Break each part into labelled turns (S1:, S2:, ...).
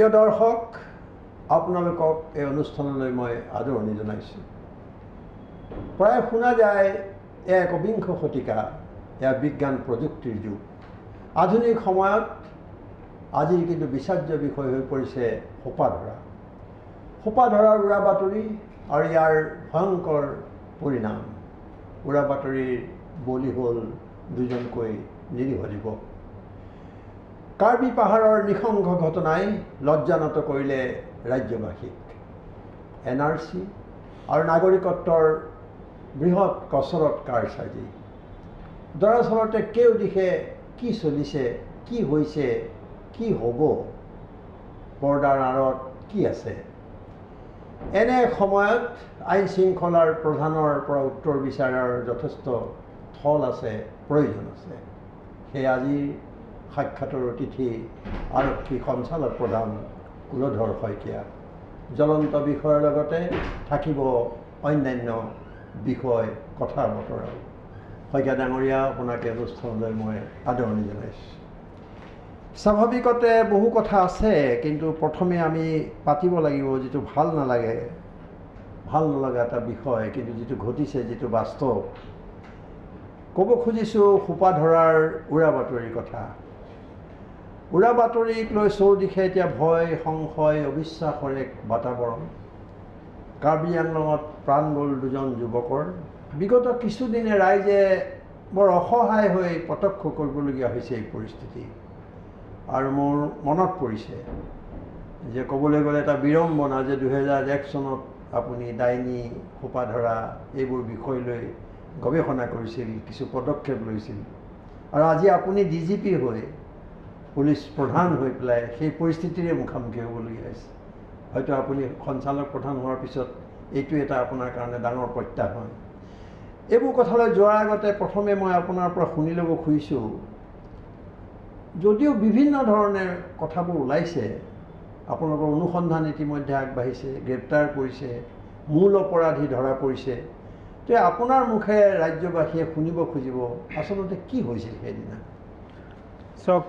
S1: প্ৰিয় দৰ্শক আপোনালোকক এই অনুষ্ঠানলৈ মই আদৰণি জনাইছোঁ প্ৰায় শুনা যায় এয়া এক অবিংশ শতিকা এয়া বিজ্ঞান প্ৰযুক্তিৰ যুগ আধুনিক সময়ত আজিৰ কিন্তু বিচাৰ্য বিষয় হৈ পৰিছে সোপা ধৰা সোপা ধৰাৰ উৰা বাতৰি আৰু ইয়াৰ ভয়ংকৰ পৰিণাম উৰা বাতৰিৰ বলি হ'ল দুজনকৈ নিৰীহ যুৱক কাৰ্বি পাহাৰৰ নিসংগ ঘটনাই লজ্জানত কৰিলে ৰাজ্যবাসীক এন আৰ চি আৰু নাগৰিকত্বৰ বৃহৎ কচৰত কাৰ চাজি দৰাচলতে কেও দিশে কি চলিছে কি হৈছে কি হ'ব পৰ্দাৰ আঁৰত কি আছে এনে সময়ত আইন শৃংখলাৰ প্ৰধানৰ পৰা উত্তৰ বিচাৰাৰ যথেষ্ট থল আছে প্ৰয়োজন আছে সেয়ে আজিৰ সাক্ষাতৰ অতিথি আৰক্ষী সঞ্চালক প্ৰধান কুলধৰ শইকীয়া জ্বলন্ত বিষয়ৰ লগতে থাকিব অন্যান্য বিষয় কথা বতৰা শইকীয়া ডাঙৰীয়া আপোনাক এই অনুষ্ঠানলৈ মই আদৰণি জনাইছোঁ স্বাভাৱিকতে বহু কথা আছে কিন্তু প্ৰথমে আমি পাতিব লাগিব যিটো ভাল নালাগে ভাল নলগা এটা বিষয় কিন্তু যিটো ঘটিছে যিটো বাস্তৱ ক'ব খুজিছোঁ সোপা ধৰাৰ উৰা বাতৰিৰ কথা উৰা বাতৰিক লৈ চৌদিশে এতিয়া ভয় সংশয় অবিশ্বাসৰ এক বাতাৱৰণ কাৰ্বি আংলঙত প্ৰাণ গ'ল দুজন যুৱকৰ বিগত কিছুদিনে ৰাইজে বৰ অসহায় হৈ প্ৰত্যক্ষ কৰিবলগীয়া হৈছে এই পৰিস্থিতি আৰু মোৰ মনত পৰিছে যে ক'বলৈ গ'লে এটা বিড়ম্বনা যে দুহেজাৰ এক চনত আপুনি ডাইনী সোপা ধৰা এইবোৰ বিষয় লৈ গৱেষণা কৰিছিল কিছু পদক্ষেপ লৈছিল আৰু আজি আপুনি ডি জি পি হৈ পুলিচ প্ৰধান হৈ পেলাই সেই পৰিস্থিতিৰে মুখামুখি হ'বলগীয়া হৈছে হয়তো আপুনি সঞ্চালক প্ৰধান হোৱাৰ পিছত এইটো এটা আপোনাৰ কাৰণে ডাঙৰ প্ৰত্যাহ্বান এইবোৰ কথালৈ যোৱাৰ আগতে প্ৰথমে মই আপোনাৰ পৰা শুনি ল'ব খুজিছোঁ যদিও বিভিন্ন ধৰণে কথাবোৰ ওলাইছে আপোনালোকৰ অনুসন্ধান ইতিমধ্যে আগবাঢ়িছে গ্ৰেপ্তাৰ কৰিছে মূল অপৰাধী ধৰা পৰিছে তে আপোনাৰ মুখেৰে ৰাজ্যবাসীয়ে শুনিব খুজিব আচলতে কি হৈছিল সেইদিনা
S2: চাওক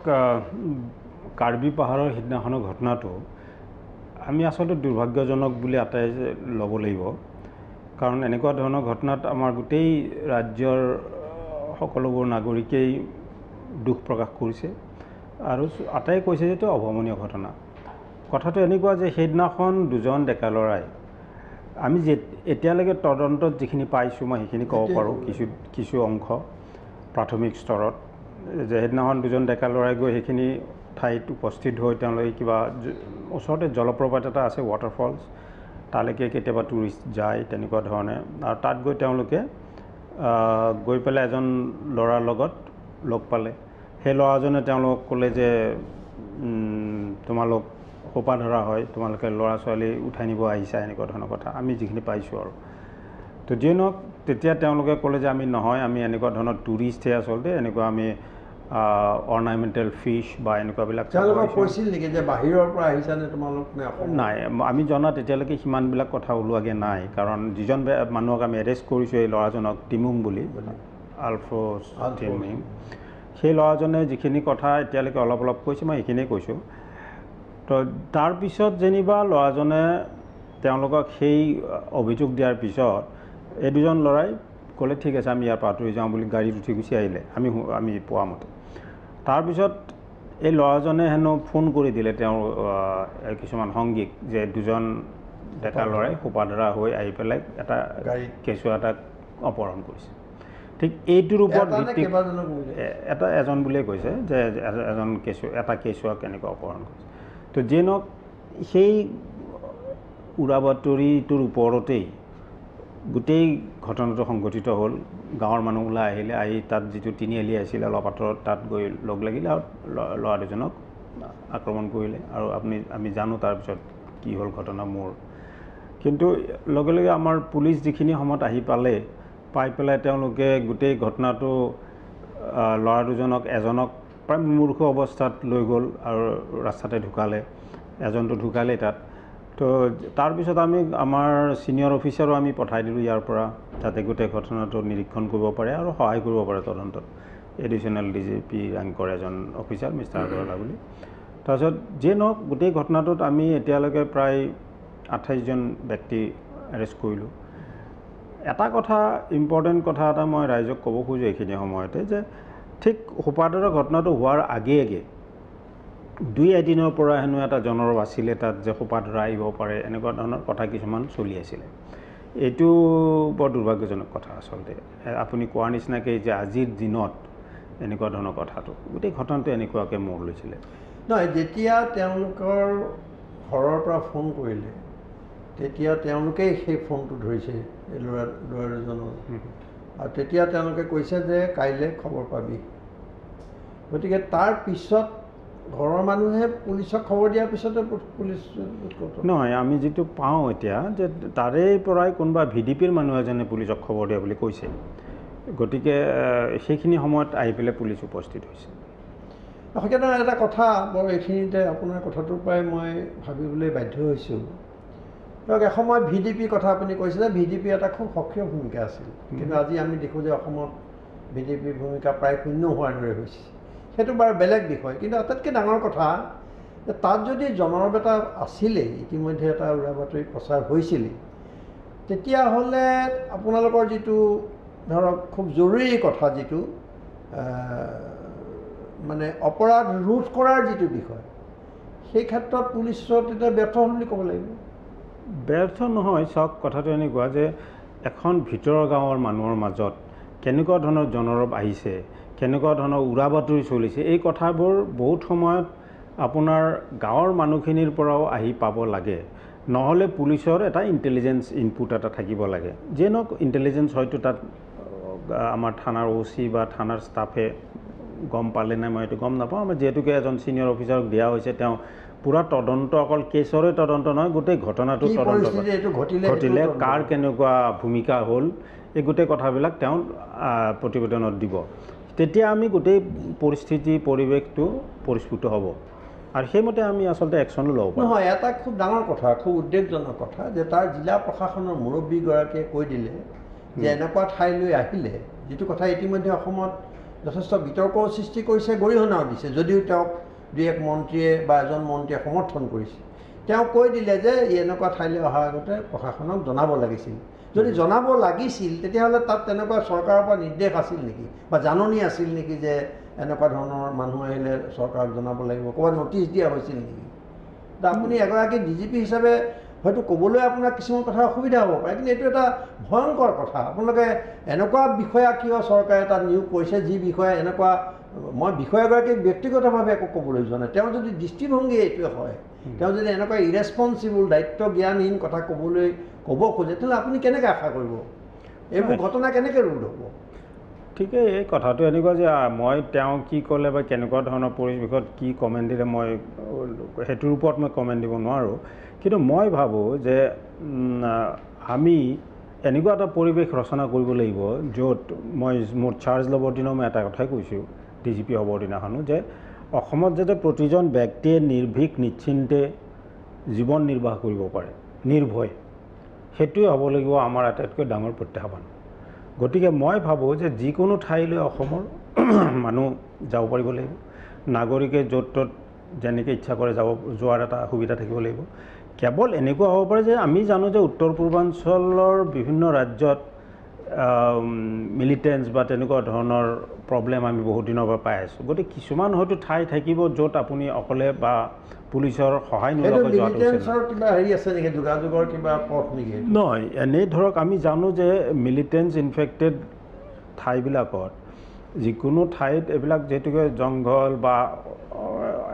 S2: কাৰ্বি পাহাৰৰ সিদিনাখনৰ ঘটনাটো আমি আচলতে দুৰ্ভাগ্যজনক বুলি আটাই ল'ব লাগিব কাৰণ এনেকুৱা ধৰণৰ ঘটনাত আমাৰ গোটেই ৰাজ্যৰ সকলোবোৰ নাগৰিকেই দুখ প্ৰকাশ কৰিছে আৰু আটাই কৈছে যে এইটো অভাৱনীয় ঘটনা কথাটো এনেকুৱা যে সেইদিনাখন দুজন ডেকা ল'ৰাই আমি যে এতিয়ালৈকে তদন্তত যিখিনি পাইছোঁ মই সেইখিনি ক'ব পাৰোঁ কিছু কিছু অংশ প্ৰাথমিক স্তৰত যে সেইদিনাখন দুজন ডেকা ল'ৰাই গৈ সেইখিনি ঠাইত উপস্থিত হৈ তেওঁলোকে কিবা ওচৰতে জলপ্ৰপাত এটা আছে ৱাটাৰফলছ তালৈকে কেতিয়াবা টুৰিষ্ট যায় তেনেকুৱা ধৰণে আৰু তাত গৈ তেওঁলোকে গৈ পেলাই এজন ল'ৰাৰ লগত লগ পালে সেই ল'ৰাজনে তেওঁলোকক ক'লে যে তোমালোক সোপা ধৰা হয় তোমালোকে ল'ৰা ছোৱালী উঠাই নিব আহিছা এনেকুৱা ধৰণৰ কথা আমি যিখিনি পাইছোঁ আৰু তো যিয়ে নহওক তেতিয়া তেওঁলোকে ক'লে যে আমি নহয় আমি এনেকুৱা ধৰণৰ টুৰিষ্টহে আচলতে এনেকুৱা আমি অৰ্ণামেণ্টেল ফিছ বা এনেকুৱাবিলাক কৈছিল
S1: নেকি যে বাহিৰৰ পৰা আহিছানে তোমালোক
S2: নাই আমি জনা তেতিয়ালৈকে সিমানবিলাক কথা ওলোৱাগৈ নাই কাৰণ যিজন মানুহক আমি এৰেষ্ট কৰিছোঁ এই ল'ৰাজনক টিমুং বুলি আলফ্ৰ টিমিং সেই ল'ৰাজনে যিখিনি কথা এতিয়ালৈকে অলপ অলপ কৈছে মই সেইখিনিয়ে কৈছোঁ তো তাৰপিছত যেনিবা ল'ৰাজনে তেওঁলোকক সেই অভিযোগ দিয়াৰ পিছত এই দুজন ল'ৰাই ক'লে ঠিক আছে আমি ইয়াৰ পৰা আঁতৰি যাওঁ বুলি গাড়ীত উঠি গুচি আহিলে আমি আমি পোৱা মতে তাৰপিছত এই ল'ৰাজনে হেনো ফোন কৰি দিলে তেওঁৰ কিছুমান সংগীক যে দুজন ডেকা ল'ৰাই সোপাধৰা হৈ আহি পেলাই এটা কেঁচুৱা এটাক অপহৰণ কৰিছে ঠিক এইটোৰ ওপৰত ভিত্তি এটা এজন বুলিয়ে কৈছে যে এজন কেঁচু এটা কেঁচুৱাক কেনেকৈ অপহৰণ কৰিছে তো যিয়ে সেই উৰা বাতৰিটোৰ ওপৰতেই গোটেই ঘটনাটো সংঘটিত হ'ল গাঁৱৰ মানুহ ওলাই আহিলে আহি তাত যিটো তিনিআলি আছিলে আঁতৰত তাত গৈ লগ লাগিলে আৰু ল'ৰা দুজনক আক্ৰমণ কৰিলে আৰু আপুনি আমি জানো তাৰপিছত কি হ'ল ঘটনা মোৰ কিন্তু লগে লগে আমাৰ পুলিচ যিখিনি সময়ত আহি পালে পাই পেলাই তেওঁলোকে গোটেই ঘটনাটো ল'ৰা দুজনক এজনক প্ৰায় মূৰ্খ অৱস্থাত লৈ গ'ল আৰু ৰাস্তাতে ঢুকালে এজনটো ঢুকালেই তাত তো তাৰপিছত আমি আমাৰ ছিনিয়ৰ অফিচাৰো আমি পঠাই দিলোঁ ইয়াৰ পৰা যাতে গোটেই ঘটনাটো নিৰীক্ষণ কৰিব পাৰে আৰু সহায় কৰিব পাৰে তদন্তত এডিচনেল ডি জি পি ৰেংকৰ এজন অফিচাৰ মিষ্টাৰ আগৰৱালা বুলি তাৰপিছত যিয়ে নহওক গোটেই ঘটনাটোত আমি এতিয়ালৈকে প্ৰায় আঠাইছজন ব্যক্তি এৰেষ্ট কৰিলোঁ এটা কথা ইম্পৰ্টেণ্ট কথা এটা মই ৰাইজক ক'ব খোজোঁ এইখিনি সময়তে যে ঠিক সোপাদৰৰ ঘটনাটো হোৱাৰ আগে আগে দুই এদিনৰ পৰা হেনো এটা জনৰ আছিলে তাত যে সোপা ধৰা আহিব পাৰে এনেকুৱা ধৰণৰ কথা কিছুমান চলি আছিলে এইটো বৰ দুৰ্ভাগ্যজনক কথা আচলতে আপুনি কোৱাৰ নিচিনাকৈ যে আজিৰ দিনত এনেকুৱা ধৰণৰ কথাটো গোটেই ঘটনাটো এনেকুৱাকৈ মোৰ লৈছিলে
S1: নহয় যেতিয়া তেওঁলোকৰ ঘৰৰ পৰা ফোন কৰিলে তেতিয়া তেওঁলোকেই সেই ফোনটো ধৰিছে এই ল'ৰা ল'ৰা ল'ৰাজনৰ আৰু তেতিয়া তেওঁলোকে কৈছে যে কাইলৈ খবৰ পাবি গতিকে তাৰ পিছত ঘৰৰ মানুহে পুলিচক খবৰ দিয়াৰ পিছতে পুলিচ
S2: নহয় আমি যিটো পাওঁ এতিয়া যে তাৰে পৰাই কোনোবা ভি ডি পিৰ মানুহ এজনে পুলিচক খবৰ দিয়া বুলি কৈছে গতিকে সেইখিনি সময়ত আহি পেলাই পুলিচ উপস্থিত হৈছে
S1: সত্যতা এটা কথা বৰ এইখিনিতে আপোনাৰ কথাটোৰ পৰাই মই ভাবিবলৈ বাধ্য হৈছোঁ ধৰক এসময়ত ভি ডি পিৰ কথা আপুনি কৈছে যে ভি ডি পি এটা খুব সক্ৰিয় ভূমিকা আছিল কিন্তু আজি আমি দেখোঁ যে অসমত ভি ডি পিৰ ভূমিকা প্ৰায় শূন্য হোৱাৰ দৰে হৈছে সেইটো বাৰু বেলেগ বিষয় কিন্তু আটাইতকৈ ডাঙৰ কথা তাত যদি জনৰব এটা আছিলেই ইতিমধ্যে এটা উৰা বাতৰি প্ৰচাৰ হৈছিলেই তেতিয়াহ'লে আপোনালোকৰ যিটো ধৰক খুব জৰুৰী কথা যিটো মানে অপৰাধ ৰোধ কৰাৰ যিটো বিষয় সেই ক্ষেত্ৰত পুলিচত এতিয়া ব্যৰ্থ হ'ল বুলি ক'ব লাগিব
S2: ব্যৰ্থ নহয় চাওক কথাটো এনেকুৱা যে এখন ভিতৰৰ গাঁৱৰ মানুহৰ মাজত কেনেকুৱা ধৰণৰ জনৰৱ আহিছে কেনেকুৱা ধৰণৰ উৰা বাতৰি চলিছে এই কথাবোৰ বহুত সময়ত আপোনাৰ গাঁৱৰ মানুহখিনিৰ পৰাও আহি পাব লাগে নহ'লে পুলিচৰ এটা ইণ্টেলিজেঞ্চ ইনপুট এটা থাকিব লাগে যে নহওক ইণ্টেলিজেঞ্চ হয়তো তাত আমাৰ থানাৰ অ' চি বা থানাৰ ষ্টাফে গম পালে নাই মই এইটো গম নাপাওঁ আমাৰ যিহেতুকে এজন ছিনিয়ৰ অফিচাৰক দিয়া হৈছে তেওঁ পূৰা তদন্ত অকল কেছৰে তদন্ত নহয় গোটেই ঘটনাটো তদন্ত ঘটিলে কাৰ কেনেকুৱা ভূমিকা হ'ল এই গোটেই কথাবিলাক তেওঁ প্ৰতিবেদনত দিব তেতিয়া আমি গোটেই পৰিস্থিতি পৰিৱেশটো পৰিস্ফুট হ'ব আৰু সেইমতে আমি আচলতে একশ্যন ল'ব পাৰোঁ
S1: নহয় এটা খুব
S2: ডাঙৰ কথা খুব উদ্বেগজনক কথা যে তাৰ জিলা
S1: প্ৰশাসনৰ মুৰব্বীগৰাকীয়ে কৈ দিলে যে এনেকুৱা ঠাইলৈ আহিলে যিটো কথা ইতিমধ্যে অসমত যথেষ্ট বিতৰ্কৰ সৃষ্টি কৰিছে গৰিহণাও দিছে যদিও তেওঁক দুই এক মন্ত্ৰীয়ে বা এজন মন্ত্ৰীয়ে সমৰ্থন কৰিছে তেওঁ কৈ দিলে যে এনেকুৱা ঠাইলৈ অহাৰ আগতে প্ৰশাসনক জনাব লাগিছিল যদি জনাব লাগিছিল তেতিয়াহ'লে তাত তেনেকুৱা চৰকাৰৰ পৰা নিৰ্দেশ আছিল নেকি বা জাননী আছিল নেকি যে এনেকুৱা ধৰণৰ মানুহ আহিলে চৰকাৰক জনাব লাগিব ক'ৰবাত নটিচ দিয়া হৈছিল নেকি আপুনি এগৰাকী ডি জি পি হিচাপে হয়তো ক'বলৈ আপোনাৰ কিছুমান কথা অসুবিধা হ'ব পাৰে কিন্তু এইটো এটা ভয়ংকৰ কথা আপোনালোকে এনেকুৱা বিষয়া কিয় চৰকাৰে তাত নিয়োগ কৰিছে যি বিষয়া এনেকুৱা মই বিষয়াগৰাকীক ব্যক্তিগতভাৱে একো ক'বলৈ যোৱা নাই তেওঁ যদি দৃষ্টিভংগী এইটোৱে হয় তেওঁ যদি এনেকুৱা ইৰেচপনচিবল দায়িত্ব জ্ঞানহীন কথা ক'বলৈ ক'ব খোজে তেতিয়াহ'লে আপুনি কেনেকৈ আশা কৰিব এইবোৰ ঘটনা কেনেকৈ ৰোধ হ'ব
S2: ঠিকে এই কথাটো এনেকুৱা যে মই তেওঁ কি ক'লে বা কেনেকুৱা ধৰণৰ পৰিৱেশত কি কমেণ্ট দিলে মই সেইটোৰ ওপৰত মই কমেণ্ট দিব নোৱাৰোঁ কিন্তু মই ভাবোঁ যে আমি এনেকুৱা এটা পৰিৱেশ ৰচনা কৰিব লাগিব য'ত মই মোৰ চাৰ্জ ল'বৰ দিনাও মই এটা কথাই কৈছোঁ ডি জি পি হ'বৰ দিনাখনো যে অসমত যাতে প্ৰতিজন ব্যক্তিয়ে নিৰ্ভীক নিশ্চিন্তে জীৱন নিৰ্বাহ কৰিব পাৰে নিৰ্ভয় সেইটোৱে হ'ব লাগিব আমাৰ আটাইতকৈ ডাঙৰ প্ৰত্যাহ্বান গতিকে মই ভাবোঁ যে যিকোনো ঠাইলৈ অসমৰ মানুহ যাব পাৰিব লাগিব নাগৰিকে য'ত ত'ত যেনেকৈ ইচ্ছা কৰে যাব যোৱাৰ এটা সুবিধা থাকিব লাগিব কেৱল এনেকুৱা হ'ব পাৰে যে আমি জানো যে উত্তৰ পূৰ্বাঞ্চলৰ বিভিন্ন ৰাজ্যত মিলিটেঞ্চ বা তেনেকুৱা ধৰণৰ প্ৰব্লেম আমি বহুত দিনৰ পৰা পাই আছোঁ গতিকে কিছুমান হয়তো ঠাই থাকিব য'ত আপুনি অকলে বা পুলিচৰ সহায় নোলোৱাকৈ যোৱাটো নহয় এনেই ধৰক আমি জানো যে মিলিটেঞ্চ ইনফেক্টেড ঠাইবিলাকত যিকোনো ঠাইত এইবিলাক যিহেতুকে জংঘল বা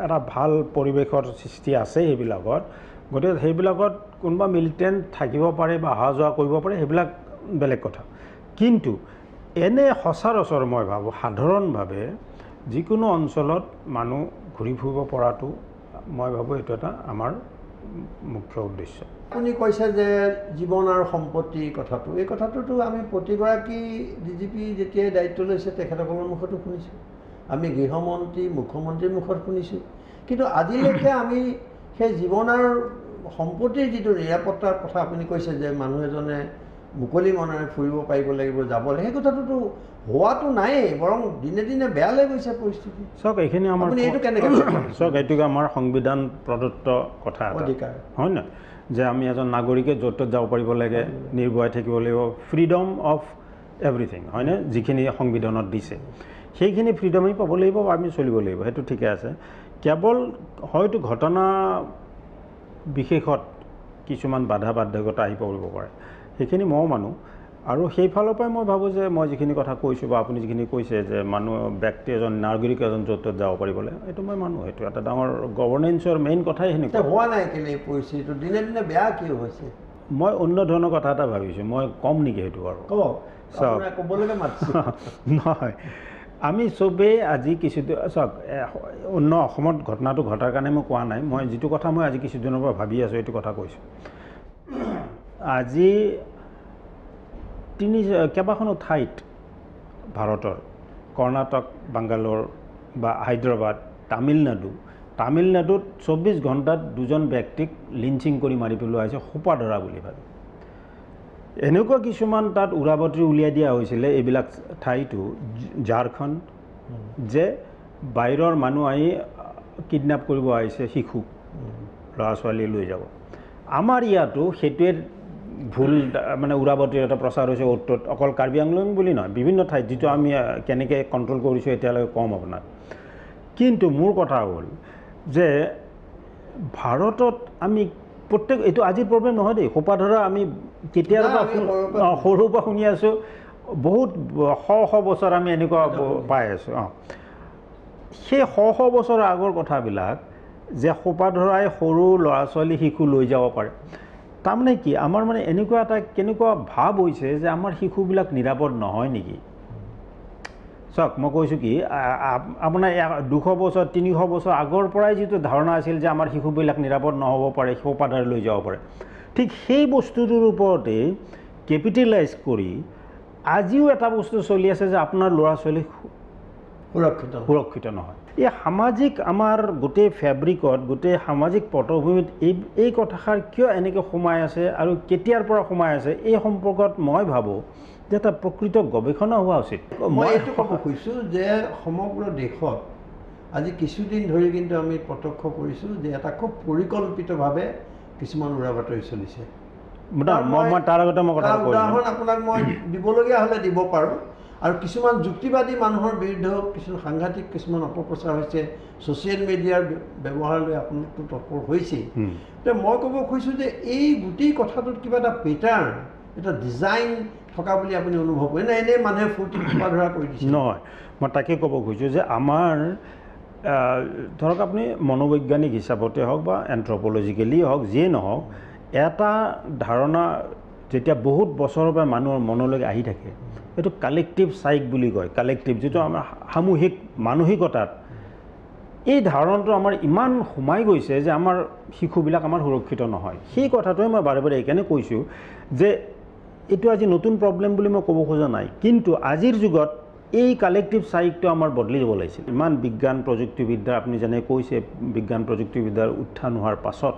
S2: এটা ভাল পৰিৱেশৰ সৃষ্টি আছে সেইবিলাকত গতিকে সেইবিলাকত কোনোবা মিলিটেণ্ট থাকিব পাৰে বা অহা যোৱা কৰিব পাৰে সেইবিলাক বেলেগ কথা কিন্তু এনে সচৰাচৰ মই ভাবোঁ সাধাৰণভাৱে যিকোনো অঞ্চলত মানুহ ঘূৰি ফুৰিব পৰাটো মই ভাবোঁ এইটো এটা আমাৰ মুখ্য উদ্দেশ্য
S1: আপুনি কৈছে যে জীৱন আৰু সম্পত্তিৰ কথাটো এই কথাটোতো আমি প্ৰতিগৰাকী ডি জি পি যেতিয়াই দায়িত্ব লৈছে তেখেতসকলৰ মুখতো শুনিছোঁ আমি গৃহমন্ত্ৰী মুখ্যমন্ত্ৰীৰ মুখত শুনিছোঁ কিন্তু আজিলৈকে আমি সেই জীৱন আৰু সম্পত্তিৰ যিটো নিৰাপত্তাৰ কথা আপুনি কৈছে যে মানুহ এজনে মুকলি মনেৰে ফুৰিব পাৰিব লাগিব যাব লাগিব সেই কথাটোতো হোৱাটো নায়েই বৰং দিনে দিনে বেয়া বেয়ালে গৈছে পৰিস্থিতি
S2: চাওক এইখিনি আমাৰ আপুনি এইটো কেনেকৈ চাওক এইটোকে আমাৰ সংবিধান প্ৰদত্ত কথা অধিকাৰ হয় নহয় যে আমি এজন নাগৰিকে য'ত ত'ত যাব পাৰিব লাগে নিৰ্ভয় থাকিব লাগিব ফ্ৰীডম অফ এভৰিথিং হয়নে যিখিনি সংবিধানত দিছে সেইখিনি ফ্ৰীডম আমি পাব লাগিব বা আমি চলিব লাগিব সেইটো ঠিকে আছে কেৱল হয়তো ঘটনা বিশেষত কিছুমান বাধা বাধ্যতা আহি পৰিব পাৰে সেইখিনি মই মানো আৰু সেইফালৰ পৰাই মই ভাবোঁ যে মই যিখিনি কথা কৈছোঁ বা আপুনি যিখিনি কৈছে যে মানুহ ব্যক্তি এজন নাগৰিক এজন য'ত ত'ত যাব পাৰিব লাগে এইটো মই মানো সেইটো এটা ডাঙৰ গভৰ্ণেঞ্চৰ মেইন কথাই সেনেকুৱা হোৱা নাই কেলেই পৰিস্থিতিটো দিনে দিনে বেয়া কি হৈছে মই অন্য ধৰণৰ কথা এটা ভাবিছোঁ মই ক'ম নেকি সেইটো আৰু চাওক ক'বলগীয়া নহয় আমি চবেই আজি কিছুদিন চাওক অন্য অসমত ঘটনাটো ঘটাৰ কাৰণে মই কোৱা নাই মই যিটো কথা মই আজি কিছুদিনৰ পৰা ভাবি আছোঁ এইটো কথা কৈছোঁ আজি তিনি কেইবাখনো ঠাইত ভাৰতৰ কৰ্ণাটক বাংগালোৰ বা হায়দৰাবাদ তামিলনাডু তামিলনাডুত চৌব্বিছ ঘণ্টাত দুজন ব্যক্তিক লিঞ্চিং কৰি মাৰি পেলোৱা হৈছে সোপা ধৰা বুলি ভাবে এনেকুৱা কিছুমান তাত উৰাবতৰি উলিয়াই দিয়া হৈছিলে এইবিলাক ঠাইতো ঝাৰখণ্ড যে বাহিৰৰ মানুহ আহি কিডনেপ কৰিব আহিছে শিশুক ল'ৰা ছোৱালী লৈ যাব আমাৰ ইয়াতো সেইটোৱে ভুল মানে উৰাবতীৰ এটা প্ৰচাৰ হৈছে অত্যত অকল কাৰ্বি আংলং বুলি নহয় বিভিন্ন ঠাইত যিটো আমি কেনেকৈ কণ্ট্ৰল কৰিছোঁ এতিয়ালৈকে কম আপোনাক কিন্তু মোৰ কথা হ'ল যে ভাৰতত আমি প্ৰত্যেক এইটো আজিৰ প্ৰব্লেম নহয় দেই সোপা ধৰা আমি কেতিয়াবা সৰুৰ পৰা শুনি আছোঁ বহুত শ শ বছৰ আমি এনেকুৱা পাই আছোঁ অঁ সেই শ শ বছৰৰ আগৰ কথাবিলাক যে সোপা ধৰাই সৰু ল'ৰা ছোৱালী শিশু লৈ যাব পাৰে তাৰমানে কি আমাৰ মানে এনেকুৱা এটা কেনেকুৱা ভাৱ হৈছে যে আমাৰ শিশুবিলাক নিৰাপদ নহয় নেকি চাওক মই কৈছোঁ কি আপোনাৰ দুশ বছৰ তিনিশ বছৰ আগৰ পৰাই যিটো ধাৰণা আছিল যে আমাৰ শিশুবিলাক নিৰাপদ নহ'ব পাৰে শিশুপাধাৰ লৈ যাব পাৰে ঠিক সেই বস্তুটোৰ ওপৰতে কেপিটেলাইজ কৰি আজিও এটা বস্তু চলি আছে যে আপোনাৰ ল'ৰা ছোৱালী সুৰক্ষিত সুৰক্ষিত নহয় এই সামাজিক আমাৰ গোটেই ফেব্ৰিকত গোটেই সামাজিক পটভূমিত এই এই কথাষাৰ কিয় এনেকৈ সোমাই আছে আৰু কেতিয়াৰ পৰা সোমাই আছে এই সম্পৰ্কত মই ভাবোঁ যে এটা প্ৰকৃত গৱেষণা হোৱা উচিত মই এইটো ক'ব খুজিছোঁ যে সমগ্ৰ দেশত আজি কিছুদিন ধৰি কিন্তু আমি প্ৰত্যক্ষ
S1: কৰিছোঁ যে এটা খুব পৰিকল্পিতভাৱে কিছুমান উৰা বাতৰি চলিছে উদাহৰণ আপোনাক মই দিবলগীয়া হ'লে দিব পাৰোঁ আৰু কিছুমান যুক্তিবাদী মানুহৰ বিৰুদ্ধে হওক কিছুমান সাংঘাতিক কিছুমান অপপ্ৰচাৰ হৈছে ছ'চিয়েল মিডিয়াৰ ব্যৱহাৰ লৈ আপোনালোকটো তৎপৰ হৈছেই তে মই ক'ব খুজিছোঁ যে এই গোটেই কথাটোত কিবা এটা
S2: পেটাৰ্ণ এটা ডিজাইন থকা বুলি আপুনি অনুভৱ কৰে নে এনেই মানুহে ফূৰ্তি ফুৰা ধৰা কৰি দিছে নহয় মই তাকে ক'ব খুজিছোঁ যে আমাৰ ধৰক আপুনি মনোবৈজ্ঞানিক হিচাপতে হওক বা এণ্ট্ৰপলজিকেলিয়ে হওক যিয়ে নহওক এটা ধাৰণা যেতিয়া বহুত বছৰৰ পৰা মানুহৰ মনলৈকে আহি থাকে এইটো কালেক্টিভ চাইক বুলি কয় কালেক্টিভ যিটো আমাৰ সামূহিক মানসিকতাত এই ধাৰণাটো আমাৰ ইমান সোমাই গৈছে যে আমাৰ শিশুবিলাক আমাৰ সুৰক্ষিত নহয় সেই কথাটোৱে মই বাৰে বাৰে এইকাৰণে কৈছোঁ যে এইটো আজি নতুন প্ৰব্লেম বুলি মই ক'ব খোজা নাই কিন্তু আজিৰ যুগত এই কালেক্টিভ চাইকটো আমাৰ বদলি যাব লাগিছিল ইমান বিজ্ঞান প্ৰযুক্তিবিদ্যা আপুনি যেনে কৈছে বিজ্ঞান প্ৰযুক্তিবিদ্যাৰ উত্থান হোৱাৰ পাছত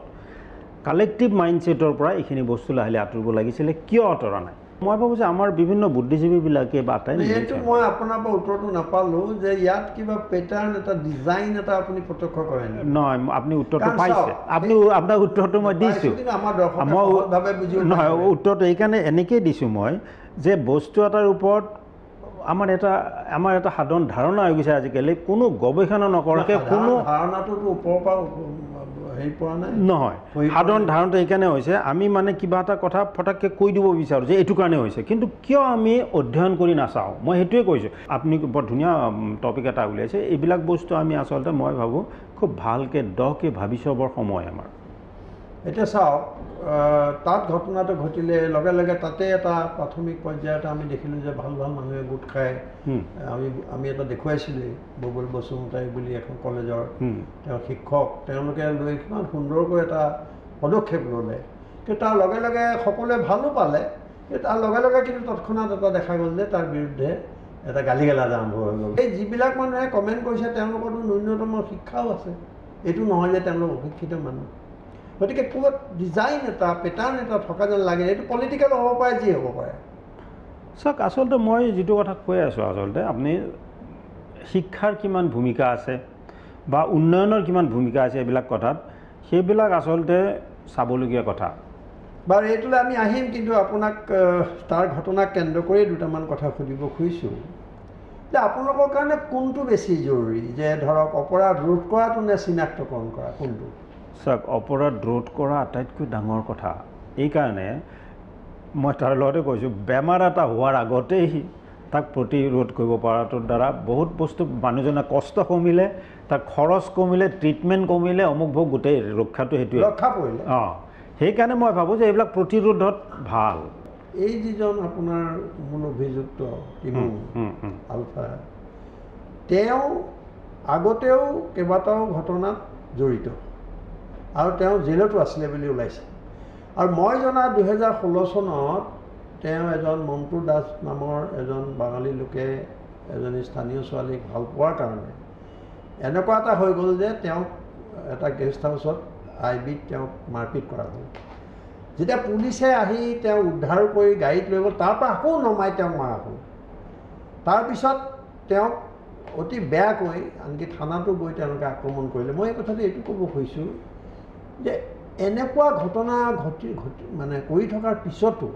S2: কালেক্টিভ মাইণ্ডছেটৰ পৰা এইখিনি বস্তু লাহে লাহে আঁতৰিব লাগিছিলে কিয় আঁতৰা নাই মই ভাবোঁ যে আমাৰ বিভিন্ন বুদ্ধিজীৱীবিলাকে বা সেইটো
S1: মই আপোনাৰ পৰা উত্তৰটো নাপালোঁ যে ইয়াত কিবা পেটাৰ্ণ এটা ডিজাইন এটা আপুনি প্ৰত্যক্ষ কৰে
S2: নহয় আপুনি উত্তৰটো পাইছে আপুনি আপোনাক উত্তৰটো মই দিছোঁ মই নহয় উত্তৰটো এইকাৰণে এনেকৈয়ে দিছোঁ মই যে বস্তু এটাৰ ওপৰত আমাৰ এটা আমাৰ এটা সাধাৰণ ধাৰণা হৈ গৈছে আজিকালি কোনো গৱেষণা নকৰাকৈ কোনো
S1: ধাৰণাটোতো ওপৰৰ পৰা
S2: নহয় সাধাৰণ ধাৰণাটো সেইকাৰণে হৈছে আমি মানে কিবা এটা কথা ফটাককৈ কৈ দিব বিচাৰোঁ যে এইটো কাৰণে হৈছে কিন্তু কিয় আমি অধ্যয়ন কৰি নাচাওঁ মই সেইটোৱে কৈছোঁ আপুনি বৰ ধুনীয়া টপিক এটা উলিয়াইছে এইবিলাক বস্তু আমি আচলতে মই ভাবোঁ খুব ভালকৈ দকৈ ভাবি চাবৰ সময় আমাৰ
S1: এতিয়া চাওক তাত ঘটনাটো ঘটিলে লগে লগে তাতে এটা প্ৰাথমিক পৰ্যায়ত আমি দেখিলোঁ যে ভাল ভাল মানুহে গোট খাই আমি আমি এটা দেখুৱাইছিলোঁ বগুল বসুমতাৰী বুলি এখন কলেজৰ তেওঁৰ শিক্ষক তেওঁলোকে লৈ কিমান সুন্দৰকৈ এটা পদক্ষেপ ল'লে কিন্তু তাৰ লগে লগে সকলোৱে ভালো পালে কিন্তু তাৰ লগে লগে কিন্তু তৎক্ষণাত এটা দেখা গ'ল যে তাৰ বিৰুদ্ধে এটা গালি গালাজ
S2: আৰম্ভ হৈ গ'ল সেই
S1: যিবিলাক মানুহে কমেণ্ট কৰিছে তেওঁলোকৰতো ন্যূনতম শিক্ষাও আছে এইটো নহয় যে তেওঁলোক অশিক্ষিত মানুহ গতিকে ক'ৰবাত ডিজাইন এটা পেটাৰ্ণ এটা থকা যেন লাগে এইটো পলিটিকেল হ'ব পাৰে যি হ'ব পাৰে
S2: চাওক আচলতে মই যিটো কথা কৈ আছোঁ আচলতে আপুনি শিক্ষাৰ কিমান ভূমিকা আছে বা উন্নয়নৰ কিমান ভূমিকা আছে এইবিলাক কথাত সেইবিলাক আচলতে চাবলগীয়া কথা বাৰু এইটোলৈ আমি আহিম
S1: কিন্তু আপোনাক তাৰ ঘটনাক কেন্দ্ৰ কৰিয়ে দুটামান কথা সুধিব খুজিছোঁ যে আপোনালোকৰ কাৰণে কোনটো বেছি জৰুৰী যে ধৰক অপৰাধ ৰোধ কৰাটো নে চিনাক্তকৰণ কৰা
S2: কোনটো চাওক অপৰাধ ৰোধ কৰা আটাইতকৈ ডাঙৰ কথা এইকাৰণে মই তাৰ লগতে কৈছোঁ বেমাৰ এটা হোৱাৰ আগতেই তাক প্ৰতিৰোধ কৰিব পৰাটোৰ দ্বাৰা বহুত বস্তু মানুহজনে কষ্ট কমিলে তাক খৰচ কমিলে ট্ৰিটমেণ্ট কমিলে অমুক ভোগ গোটেই ৰক্ষাটো সেইটোৱে ৰক্ষা পৰিলে অঁ সেইকাৰণে মই ভাবোঁ যে এইবিলাক প্ৰতিৰোধত ভাল
S1: এই যিজন আপোনাৰ মূল অভিযুক্ত আলফা তেওঁ আগতেও কেইবাটাও ঘটনাত জড়িত আৰু তেওঁ জেলতো আছিলে বুলি ওলাইছে আৰু মই জনা দুহেজাৰ ষোল্ল চনত তেওঁ এজন মণ্টু দাস নামৰ এজন বাঙালী লোকে এজনী স্থানীয় ছোৱালীক ভাল পোৱাৰ কাৰণে এনেকুৱা এটা হৈ গ'ল যে তেওঁক এটা গেষ্ট হাউচত আই বিত তেওঁক মাৰপিট কৰা হ'ল যেতিয়া পুলিচে আহি তেওঁ উদ্ধাৰ কৰি গাড়ীত লৈ গ'ল তাৰপৰা আকৌ নমাই তেওঁক মৰা হ'ল তাৰপিছত তেওঁক অতি বেয়াকৈ আনকি থানাতো গৈ তেওঁলোকে আক্ৰমণ কৰিলে মই এই কথাটো এইটো ক'ব খুজিছোঁ যে এনেকুৱা ঘটনা ঘটি ঘটি মানে কৰি থকাৰ পিছতো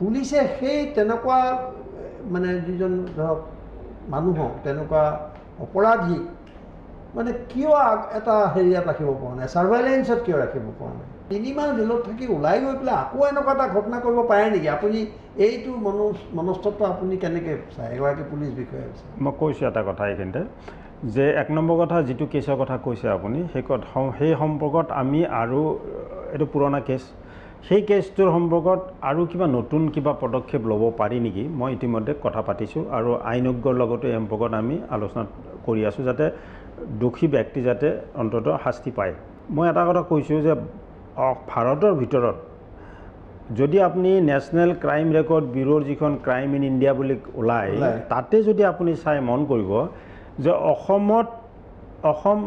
S1: পুলিচে সেই তেনেকুৱা মানে যিজন ধৰক মানুহক তেনেকুৱা অপৰাধী মানে কিয় এটা হেৰিয়াত ৰাখিব পৰা নাই ছাৰ্ভাইলেঞ্চত কিয় ৰাখিব পৰা নাই তিনিমাহ জেলত থাকি ওলাই গৈ পেলাই আকৌ এনেকুৱা এটা ঘটনা কৰিব পাৰে নেকি আপুনি এইটো মনো মনস্তত্ব আপুনি কেনেকৈ চাই এগৰাকী পুলিচ বিষয়া
S2: মই কৈছোঁ এটা কথা এইখিনিতে যে এক নম্বৰ কথা যিটো কেছৰ কথা কৈছে আপুনি সেই সেই সম্পৰ্কত আমি আৰু এইটো পুৰণা কেছ সেই কেছটোৰ সম্পৰ্কত আৰু কিবা নতুন কিবা পদক্ষেপ ল'ব পাৰি নেকি মই ইতিমধ্যে কথা পাতিছোঁ আৰু আইনজ্ঞৰ লগতো এই সম্পৰ্কত আমি আলোচনা কৰি আছোঁ যাতে দোষী ব্যক্তি যাতে অন্ততঃ শাস্তি পায় মই এটা কথা কৈছোঁ যে ভাৰতৰ ভিতৰত যদি আপুনি নেশ্যনেল ক্ৰাইম ৰেকৰ্ড ব্যুৰ'ৰ যিখন ক্ৰাইম ইন ইণ্ডিয়া বুলি ওলায় তাতে যদি আপুনি চাই মন কৰিব যে অসমত অসম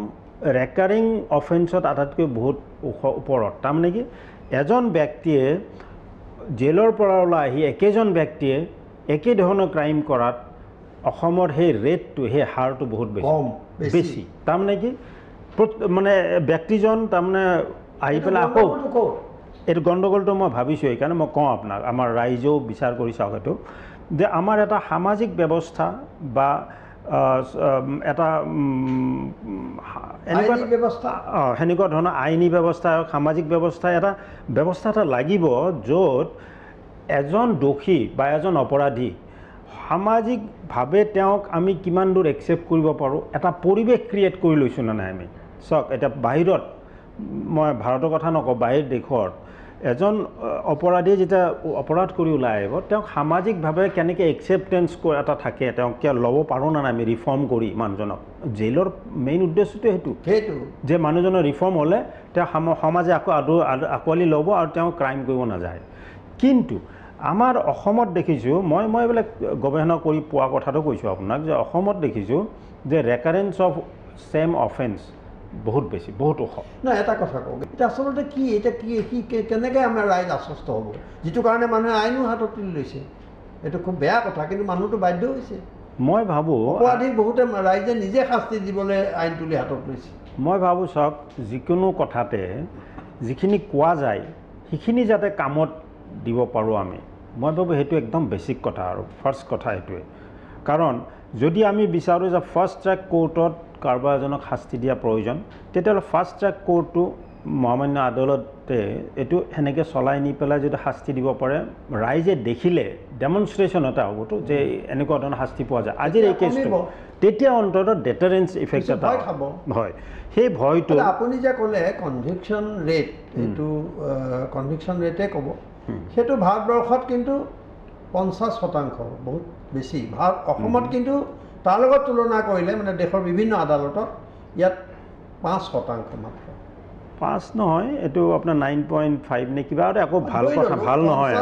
S2: ৰেকাৰিং অফেন্সত আটাইতকৈ বহুত ওখ ওপৰত তাৰমানে কি এজন ব্যক্তিয়ে জেলৰ পৰা ওলাই আহি একেজন ব্যক্তিয়ে একেধৰণৰ ক্ৰাইম কৰাত অসমৰ সেই ৰেটটো সেই হাৰটো বহুত বেছি বেছি তাৰমানে কি মানে ব্যক্তিজন তাৰমানে আহি পেলাই আকৌ এইটো গণ্ডগোলটো মই ভাবিছোঁ সেইকাৰণে মই কওঁ আপোনাক আমাৰ ৰাইজেও বিচাৰ কৰি চাওক সেইটো যে আমাৰ এটা সামাজিক ব্যৱস্থা বা এটা এনেকুৱা ব্যৱস্থা অঁ সেনেকুৱা ধৰণৰ আইনী ব্যৱস্থা সামাজিক ব্যৱস্থা এটা ব্যৱস্থা এটা লাগিব য'ত এজন দোষী বা এজন অপৰাধী সামাজিকভাৱে তেওঁক আমি কিমান দূৰ একচেপ্ট কৰিব পাৰোঁ এটা পৰিৱেশ ক্ৰিয়েট কৰি লৈছোঁ নে নাই আমি চাওক এতিয়া বাহিৰত মই ভাৰতৰ কথা নকওঁ বাহিৰ দেশত এজন অপৰাধীয়ে যেতিয়া অপৰাধ কৰি ওলাই আহিব তেওঁক সামাজিকভাৱে কেনেকৈ একচেপ্টেঞ্চ এটা থাকে তেওঁক কিয় ল'ব পাৰোঁ নাই আমি ৰিফৰ্ম কৰি মানুহজনক জেইলৰ মেইন উদ্দেশ্যটো সেইটো সেইটো যে মানুহজনৰ ৰিফৰ্ম হ'লে তেওঁ সমাজে আকৌ আদৰ আঁকোৱালি ল'ব আৰু তেওঁ ক্ৰাইম কৰিব নাযায় কিন্তু আমাৰ অসমত দেখিছোঁ মই মই এইবিলাক গৱেষণা কৰি পোৱা কথাটো কৈছোঁ আপোনাক যে অসমত দেখিছোঁ যে ৰেকাৰেঞ্চ অফ চেম অফেন্স বহুত বেছি বহুত ওখ
S1: নহয় এটা কথা কওক এতিয়া আচলতে কি এতিয়া কি কি কেনেকৈ আমাৰ ৰাইজ আশ্বস্ত হ'ব যিটো কাৰণে মানুহে আইনো হাতত তুলি লৈছে এইটো খুব বেয়া কথা কিন্তু মানুহটো বাধ্য হৈছে
S2: মই ভাবোঁ অপৰাধী
S1: বহুতে ৰাইজে নিজে শাস্তি দিবলৈ আইন তুলি হাতত
S2: লৈছে মই ভাবোঁ চাওক যিকোনো কথাতে যিখিনি কোৱা যায় সেইখিনি যাতে কামত দিব পাৰোঁ আমি মই ভাবোঁ সেইটো একদম বেছিক কথা আৰু ফাৰ্ষ্ট কথা সেইটোৱে কাৰণ যদি আমি বিচাৰোঁ যে ফাৰ্ষ্ট ট্ৰেক কোৰ্টত কাৰোবাৰ এজনক শাস্তি দিয়া প্ৰয়োজন তেতিয়াহ'লে ফাষ্ট ট্ৰেক কোৰ্টটো মহামান্য আদালতে এইটো সেনেকৈ চলাই নি পেলাই যদি শাস্তি দিব পাৰে ৰাইজে দেখিলে ডেমনষ্ট্ৰেশ্যন এটা হ'বতো যে এনেকুৱা ধৰণৰ শাস্তি পোৱা যায় আজিৰ এই কেছটো তেতিয়া অন্তত ডেটাৰেঞ্চ ইফেক্ট এটা হয় সেই ভয়টো আপুনি
S1: যে ক'লে কনভিকশ্যন ৰেট এইটো কনভিকশ্যন ৰেটে ক'ব সেইটো ভাৰতবৰ্ষত কিন্তু পঞ্চাছ শতাংশ বহুত বেছি ভাৰত অসমত কিন্তু তাৰ লগত তুলনা কৰিলে মানে দেশৰ বিভিন্ন আদালতত ইয়াত পাঁচ শতাংশ মাত্ৰ
S2: পাঁচ নহয় এইটো আপোনাৰ নাইন পইণ্ট ফাইভ নে কিবা একো ভাল কথা ভাল নহয়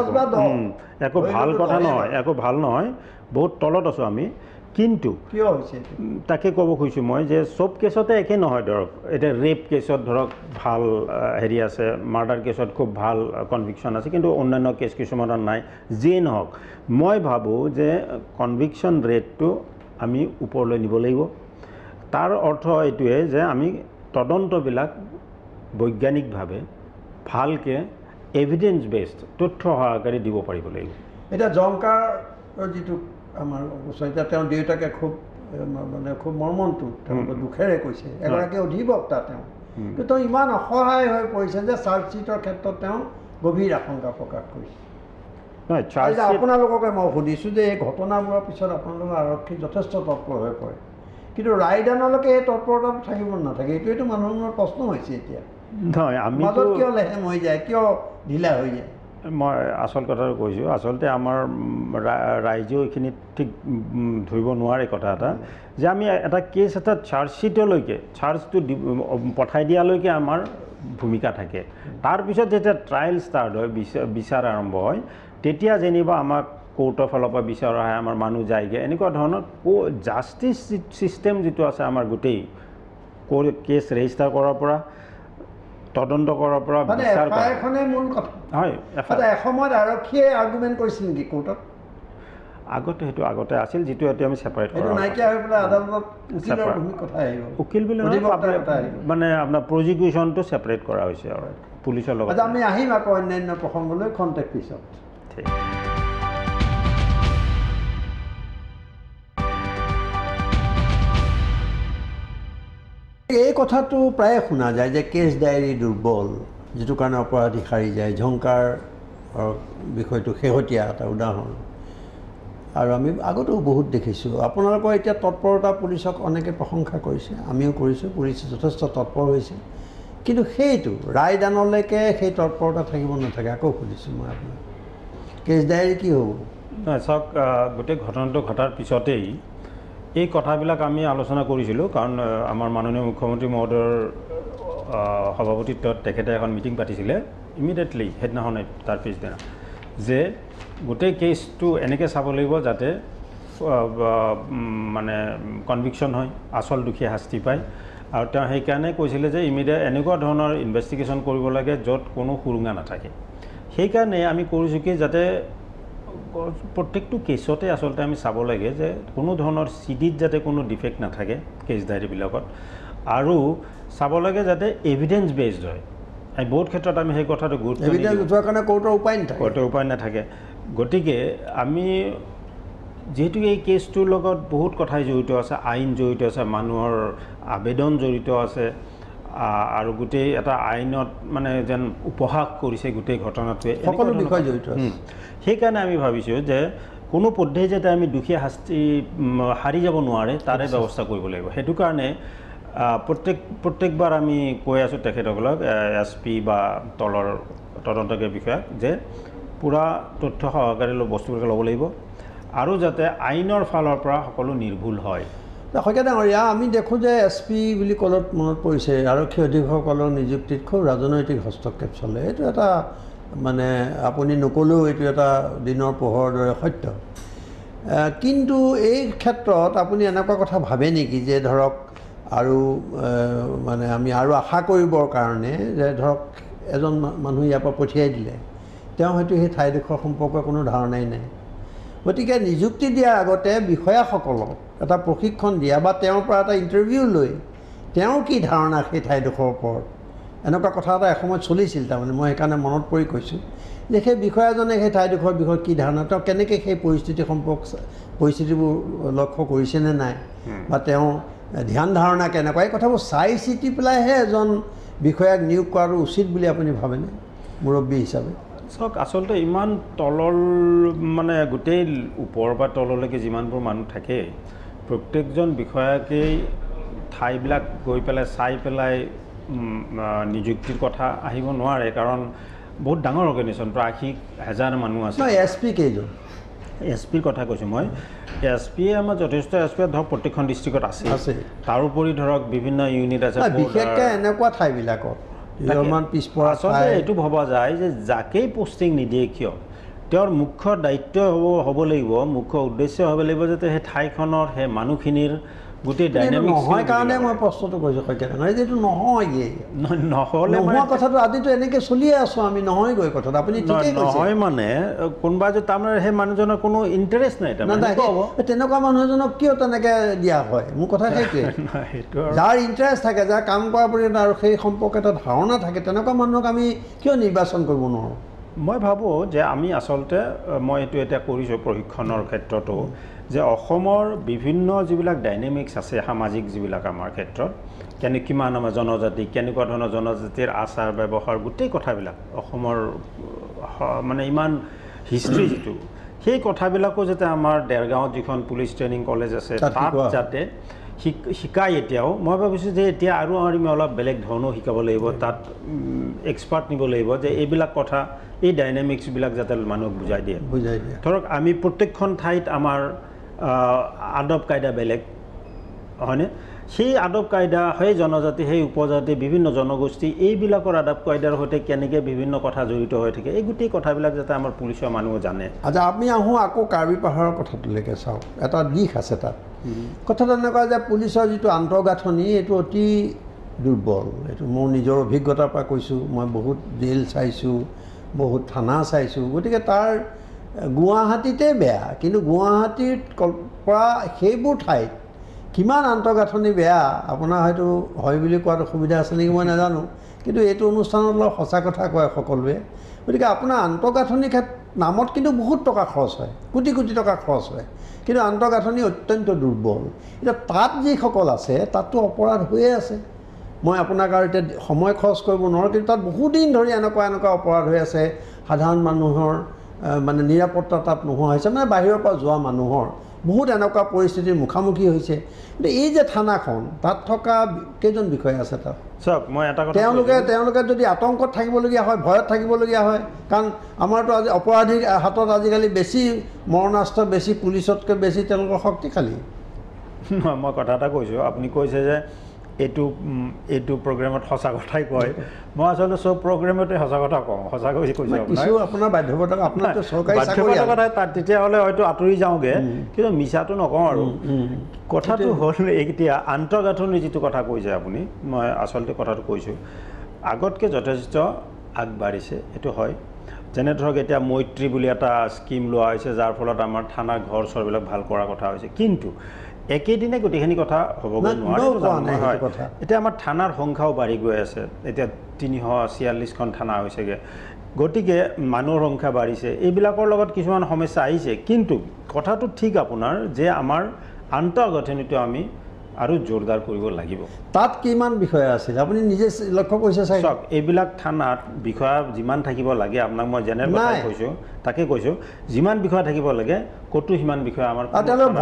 S2: একো ভাল কথা নহয় একো ভাল নহয় বহুত তলত আছোঁ আমি কিন্তু কিয় হৈছে তাকে ক'ব খুজিছোঁ মই যে চব কেছতে একে নহয় ধৰক এতিয়া ৰেপ কেছত ধৰক ভাল হেৰি আছে মাৰ্ডাৰ কেছত খুব ভাল কনভিকশ্যন আছে কিন্তু অন্যান্য কেছ কিছুমানৰ নাই যিয়ে নহওক মই ভাবোঁ যে কনভিকশ্যন ৰেটটো আমি ওপৰলৈ নিব লাগিব তাৰ অৰ্থ এইটোৱে যে আমি তদন্তবিলাক বৈজ্ঞানিকভাৱে ভালকৈ এভিডেঞ্চ বেছড তথ্য সহকাৰে দিব পাৰিব লাগিব
S1: এতিয়া জংকাৰ যিটো আমাৰ এতিয়া তেওঁ দেউতাকে খুব মানে খুব মৰ্মনটো তেওঁ দুখেৰে কৈছে এগৰাকী অধিবক্তা তেওঁ কিন্তু তেওঁ ইমান অসহায় হৈ পৰিছে যে চাৰ্জশ্বিটৰ ক্ষেত্ৰত তেওঁ গভীৰ আশংকা প্ৰকাশ কৰিছে
S2: আপোনালোককে
S1: মই সুধিছোঁ যে এই ঘটনাবোৰৰ পিছত আপোনালোকৰ আৰক্ষী যথেষ্ট তৎপৰ হৈ পৰে কিন্তু ৰায়দানলৈকে এই তৎপৰতা থাকিব নাথাকে এইটোৱেতো মানুহৰ প্ৰশ্ন হৈছে এতিয়া মাজত কিয় লেহেম হৈ যায় কিয় ঢিলা হৈ যায়
S2: মই আচল কথাটো কৈছোঁ আচলতে আমাৰ ৰাইজেও এইখিনি ঠিক ধৰিব নোৱাৰে কথা এটা যে আমি এটা কেছ এটা চাৰ্জশ্বিটলৈকে চাৰ্জটো দি পঠাই দিয়ালৈকে আমাৰ ভূমিকা থাকে তাৰপিছত যেতিয়া ট্ৰায়েল ষ্টাৰ্ট হয় বিচাৰ আৰম্ভ হয় তেতিয়া যেনিবা আমাক কোৰ্টৰ ফালৰ পৰা বিচাৰ আহে আমাৰ মানুহ যায়গৈ এনেকুৱা ধৰণৰ জাষ্টিচ ছিষ্টেম যিটো আছে আমাৰ গোটেই কেছ ৰেজিষ্টাৰ কৰাৰ পৰা তদন্ত কৰাৰ পৰা নেকি আগতে সেইটো আগতে আছিল যিটো এতিয়া আমি চেপাৰেট কৰোঁ উকিল বুলি মানে আপোনাৰ প্ৰজিকিউশ্যনটো চেপাৰেট কৰা হৈছে আৰু পুলিচৰ লগত আমি
S1: আহিম আকৌ অন্যান্য প্ৰসংগলৈ কণ্টেক্ট পিছত Sí. এই কথাটো প্ৰায়ে শুনা যায় যে কেছ ডায়েৰী দুৰ্বল যিটো কাৰণে অপৰাধী সাৰি যায় ঝংকাৰ বিষয়টো শেহতীয়া এটা উদাহৰণ আৰু আমি আগতেও বহুত দেখিছোঁ আপোনালোকৰ এতিয়া তৎপৰতা পুলিচক অনেকে প্ৰশংসা কৰিছে আমিও কৰিছোঁ পুলিচ যথেষ্ট তৎপৰ হৈছে কিন্তু সেইটো ৰায়দানলৈকে সেই তৎপৰতা থাকিব নাথাকে আকৌ সুধিছোঁ মই আপোনাক কেছ ডায়েৰি কি হ'ব
S2: নাই চাওক গোটেই ঘটনাটো ঘটাৰ পিছতেই এই কথাবিলাক আমি আলোচনা কৰিছিলোঁ কাৰণ আমাৰ মাননীয় মুখ্যমন্ত্ৰী মহোদয়ৰ সভাপতিত্বত তেখেতে এখন মিটিং পাতিছিলে ইমিডিয়েটলি সেইদিনাখনে তাৰ পিছদিনা যে গোটেই কেছটো এনেকৈ চাব লাগিব যাতে মানে কনভিকশ্যন হয় আচল দোষীয়ে শাস্তি পায় আৰু তেওঁ সেইকাৰণে কৈছিলে যে ইমিডিয়েট এনেকুৱা ধৰণৰ ইনভেষ্টিগেশ্যন কৰিব লাগে য'ত কোনো সুৰুঙা নাথাকে সেইকাৰণে আমি কৰিছোঁ কি যাতে প্ৰত্যেকটো কেছতে আচলতে আমি চাব লাগে যে কোনো ধৰণৰ চিডিত যাতে কোনো ডিফেক্ট নাথাকে ডায়েৰীবিলাকত আৰু চাব লাগে যাতে এভিডেঞ্চ বেছড হয় আমি বহুত ক্ষেত্ৰত আমি সেই কথাটো গুৰুত্ব কৰ্টৰ উপায় নাথাকে কৰ্টৰ উপায় নাথাকে গতিকে আমি যিহেতু এই কেছটোৰ লগত বহুত কথাই জড়িত আছে আইন জড়িত আছে মানুহৰ আবেদন জড়িত আছে আৰু গোটেই এটা আইনত মানে যেন উপহাস কৰিছে গোটেই ঘটনাটোৱে সকলো বিষয় জড়িত সেইকাৰণে আমি ভাবিছোঁ যে কোনো পদ্ধতি যাতে আমি দুখীয়া শাস্তি হাৰি যাব নোৱাৰে তাৰে ব্যৱস্থা কৰিব লাগিব সেইটো কাৰণে প্ৰত্যেক প্ৰত্যেকবাৰ আমি কৈ আছোঁ তেখেতসকলক এছ পি বা তলৰ তদন্তকাৰী বিষয়াক যে পূৰা তথ্য সহকাৰে বস্তুবিলাক ল'ব লাগিব আৰু যাতে আইনৰ ফালৰ পৰা সকলো নিৰ্ভুল হয়
S1: সেইকাৰণে ডাঙৰীয়া আমি দেখোঁ যে এছ পি বুলি ক'লত মনত পৰিছে আৰক্ষী অধীক্ষকসকলৰ নিযুক্তিত খুব ৰাজনৈতিক হস্তক্ষেপ চলে এইটো এটা মানে আপুনি নক'লেও এইটো এটা দিনৰ পোহৰৰ দৰে সত্য কিন্তু এই ক্ষেত্ৰত আপুনি এনেকুৱা কথা ভাবে নেকি যে ধৰক আৰু মানে আমি আৰু আশা কৰিবৰ কাৰণে যে ধৰক এজন মানুহ ইয়াৰ পৰা পঠিয়াই দিলে তেওঁ হয়তো সেই ঠাইডোখৰ সম্পৰ্কে কোনো ধাৰণাই নাই গতিকে নিযুক্তি দিয়াৰ আগতে বিষয়াসকলক এটা প্ৰশিক্ষণ দিয়া বা তেওঁৰ পৰা এটা ইণ্টাৰভিউ লৈ তেওঁৰ কি ধাৰণা সেই ঠাইডোখৰৰ ওপৰত এনেকুৱা কথা এটা এসময়ত চলিছিল তাৰমানে মই সেইকাৰণে মনত পৰি কৈছোঁ যে সেই বিষয়াজনে সেই ঠাইডোখৰৰ বিষয়ে কি ধাৰণা তেওঁ কেনেকৈ সেই পৰিস্থিতি সম্পৰ্ক পৰিস্থিতিবোৰ লক্ষ্য কৰিছেনে নাই বা তেওঁ ধ্যান ধাৰণা কেনেকুৱা এই কথাবোৰ চাই চিতি পেলাইহে এজন বিষয়াক নিয়োগ কৰাটো উচিত বুলি আপুনি ভাবেনে মুৰব্বী হিচাপে
S2: চাওক আচলতে ইমান তলল মানে গোটেই ওপৰৰ পৰা তললৈকে যিমানবোৰ মানুহ থাকে প্ৰত্যেকজন বিষয়াকেই ঠাইবিলাক গৈ পেলাই চাই পেলাই নিযুক্তিৰ কথা আহিব নোৱাৰে কাৰণ বহুত ডাঙৰ অৰ্গেনাইজেশ্যন প্ৰায় আশী হেজাৰ মানুহ আছে এছ পি কেইজন এছ পিৰ কথা কৈছোঁ মই এছ পিয়ে আমাৰ যথেষ্ট এছ পি ধৰক প্ৰত্যেকখন ডিষ্ট্ৰিক্টত আছে তাৰোপৰি ধৰক বিভিন্ন ইউনিট আছে বিশেষকৈ
S1: এনেকুৱা ঠাইবিলাকত অলপমান পিছপৰা আচলতে এইটো
S2: ভবা যায় যে যাকেই পষ্টিং নিদিয়ে কিয় তেওঁৰ মুখ্য দায়িত্ব হ'ব হ'ব লাগিব মুখ্য উদ্দেশ্য হ'ব লাগিব যে সেই ঠাইখনৰ সেই মানুহখিনিৰ তেনেকুৱা মানুহ
S1: এজনক কিয় তেনেকে দিয়া হয় মোৰ কথা
S2: সেইটোৱে
S1: যাৰ ইণ্টাৰেষ্ট থাকে যাৰ কাম কৰাৰ পৰি আৰু সেই সম্পৰ্কে
S2: ধাৰণা থাকে তেনেকুৱা মানুহক আমি কিয় নিৰ্বাচন কৰিব নোৱাৰোঁ মই ভাবোঁ যে আমি আচলতে মই এইটো এতিয়া কৰিছোঁ প্ৰশিক্ষণৰ ক্ষেত্ৰতো যে অসমৰ বিভিন্ন যিবিলাক ডাইনেমিক্স আছে সামাজিক যিবিলাক আমাৰ ক্ষেত্ৰত কেনে কিমান আমাৰ জনজাতি কেনেকুৱা ধৰণৰ জনজাতিৰ আচাৰ ব্যৱহাৰ গোটেই কথাবিলাক অসমৰ মানে ইমান হিষ্ট্ৰী যিটো সেই কথাবিলাকো যাতে আমাৰ ডেৰগাঁৱত যিখন পুলিচ ট্ৰেইনিং কলেজ আছে তাত যাতে শিকায় এতিয়াও মই ভাবিছোঁ যে এতিয়া আৰু আমি অলপ বেলেগ ধৰণেও শিকাব লাগিব তাত এক্সপাৰ্ট নিব লাগিব যে এইবিলাক কথা এই ডাইনেমিক্সবিলাক যাতে মানুহক বুজাই দিয়ে বুজাই দিয়ে ধৰক আমি প্ৰত্যেকখন ঠাইত আমাৰ আদব কায়দা বেলেগ হয়নে সেই আদব কায়দা সেই জনজাতি সেই উপজাতি বিভিন্ন জনগোষ্ঠী এইবিলাকৰ আদব কায়দাৰ সৈতে কেনেকৈ বিভিন্ন কথা জড়িত হৈ থাকে এই গোটেই কথাবিলাক যাতে আমাৰ পুলিচৰ মানুহ জানে
S1: আচ্ছা আমি আহোঁ আকৌ কাৰ্বি পাহাৰৰ কথাটোলৈকে চাওঁ এটা দিশ আছে তাত কথাটো এনেকুৱা যে পুলিচৰ যিটো আন্তঃগাঁথনি এইটো অতি দুৰ্বল এইটো মোৰ নিজৰ অভিজ্ঞতাৰ পৰা কৈছোঁ মই বহুত জেইল চাইছোঁ বহুত থানা চাইছোঁ গতিকে তাৰ গুৱাহাটীতে বেয়া কিন্তু গুৱাহাটীত পৰা সেইবোৰ ঠাইত কিমান আন্তঃগাঁথনি বেয়া আপোনাৰ হয়তো হয় বুলি কোৱাটো অসুবিধা আছে নেকি মই নাজানো কিন্তু এইটো অনুষ্ঠানত অলপ সঁচা কথা কয় সকলোৱে গতিকে আপোনাৰ আন্তঃগাঁথনি নামত কিন্তু বহুত টকা খৰচ হয় কোটি কোটি টকা খৰচ হয় কিন্তু আন্তঃগাঁথনি অত্যন্ত দুৰ্বল এতিয়া তাত যিসকল আছে তাততো অপৰাধ হৈয়ে আছে মই আপোনাক আৰু এতিয়া সময় খৰচ কৰিব নোৱাৰোঁ কিন্তু তাত বহুদিন ধৰি এনেকুৱা এনেকুৱা অপৰাধ হৈ আছে সাধাৰণ মানুহৰ মানে নিৰাপত্তা তাত নোহোৱা হৈছে মানে বাহিৰৰ পৰা যোৱা মানুহৰ বহুত এনেকুৱা পৰিস্থিতিৰ মুখামুখি হৈছে কিন্তু এই যে থানাখন তাত থকা কেইজন বিষয়া আছে তাত
S2: চাওক মই এটা কথা তেওঁলোকে
S1: তেওঁলোকে যদি আতংকত থাকিবলগীয়া হয় ভয়ত থাকিবলগীয়া হয় কাৰণ আমাৰতো আজি অপৰাধীৰ হাতত আজিকালি বেছি মৰণাস্ত্ৰ বেছি পুলিচতকৈ বেছি তেওঁলোকৰ শক্তিশালী
S2: মই কথা এটা কৈছোঁ আপুনি কৈছে যে এইটো এইটো প্ৰগ্ৰেমত সঁচা কথাই কয় মই আচলতে চব প্ৰগ্ৰেমতে সঁচা কথা কওঁ সঁচাকৈ কৈছোঁ তেতিয়াহ'লে হয়তো আঁতৰি যাওঁগৈ কিন্তু মিছাটো নকওঁ আৰু কথাটো হ'ল এতিয়া আন্তঃগাঁথনি যিটো কথা কৈছে আপুনি মই আচলতে কথাটো কৈছোঁ আগতকৈ যথেষ্ট আগবাঢ়িছে সেইটো হয় যেনে ধৰক এতিয়া মৈত্ৰী বুলি এটা স্কীম লোৱা হৈছে যাৰ ফলত আমাৰ থানা ঘৰ চৰবিলাক ভাল কৰাৰ কথা হৈছে কিন্তু একেদিনে গোটেইখিনি কথা হ'ব এতিয়া আমাৰ থানাৰ সংখ্যাও বাঢ়ি গৈ আছে এতিয়া তিনিশ ছিয়াল্লিছখন থানা হৈছেগৈ গতিকে মানুহৰ সংখ্যা বাঢ়িছে এইবিলাকৰ লগত কিছুমান সমস্যা আহিছে কিন্তু কথাটো ঠিক আপোনাৰ যে আমাৰ আন্তঃগাঁথনিটো আমি আৰু জোৰদাৰ কৰিব লাগিব তাত কিমান বিষয়া আছিল আপুনি নিজে লক্ষ্য কৰিছে চাই চাওক এইবিলাক থানাত বিষয়া যিমান থাকিব লাগে আপোনাক মই জেনেৰেল কথা কৈছোঁ তাকে কৈছোঁ যিমান বিষয়া থাকিব লাগে ক'তো সিমান বিষয়া আমাৰ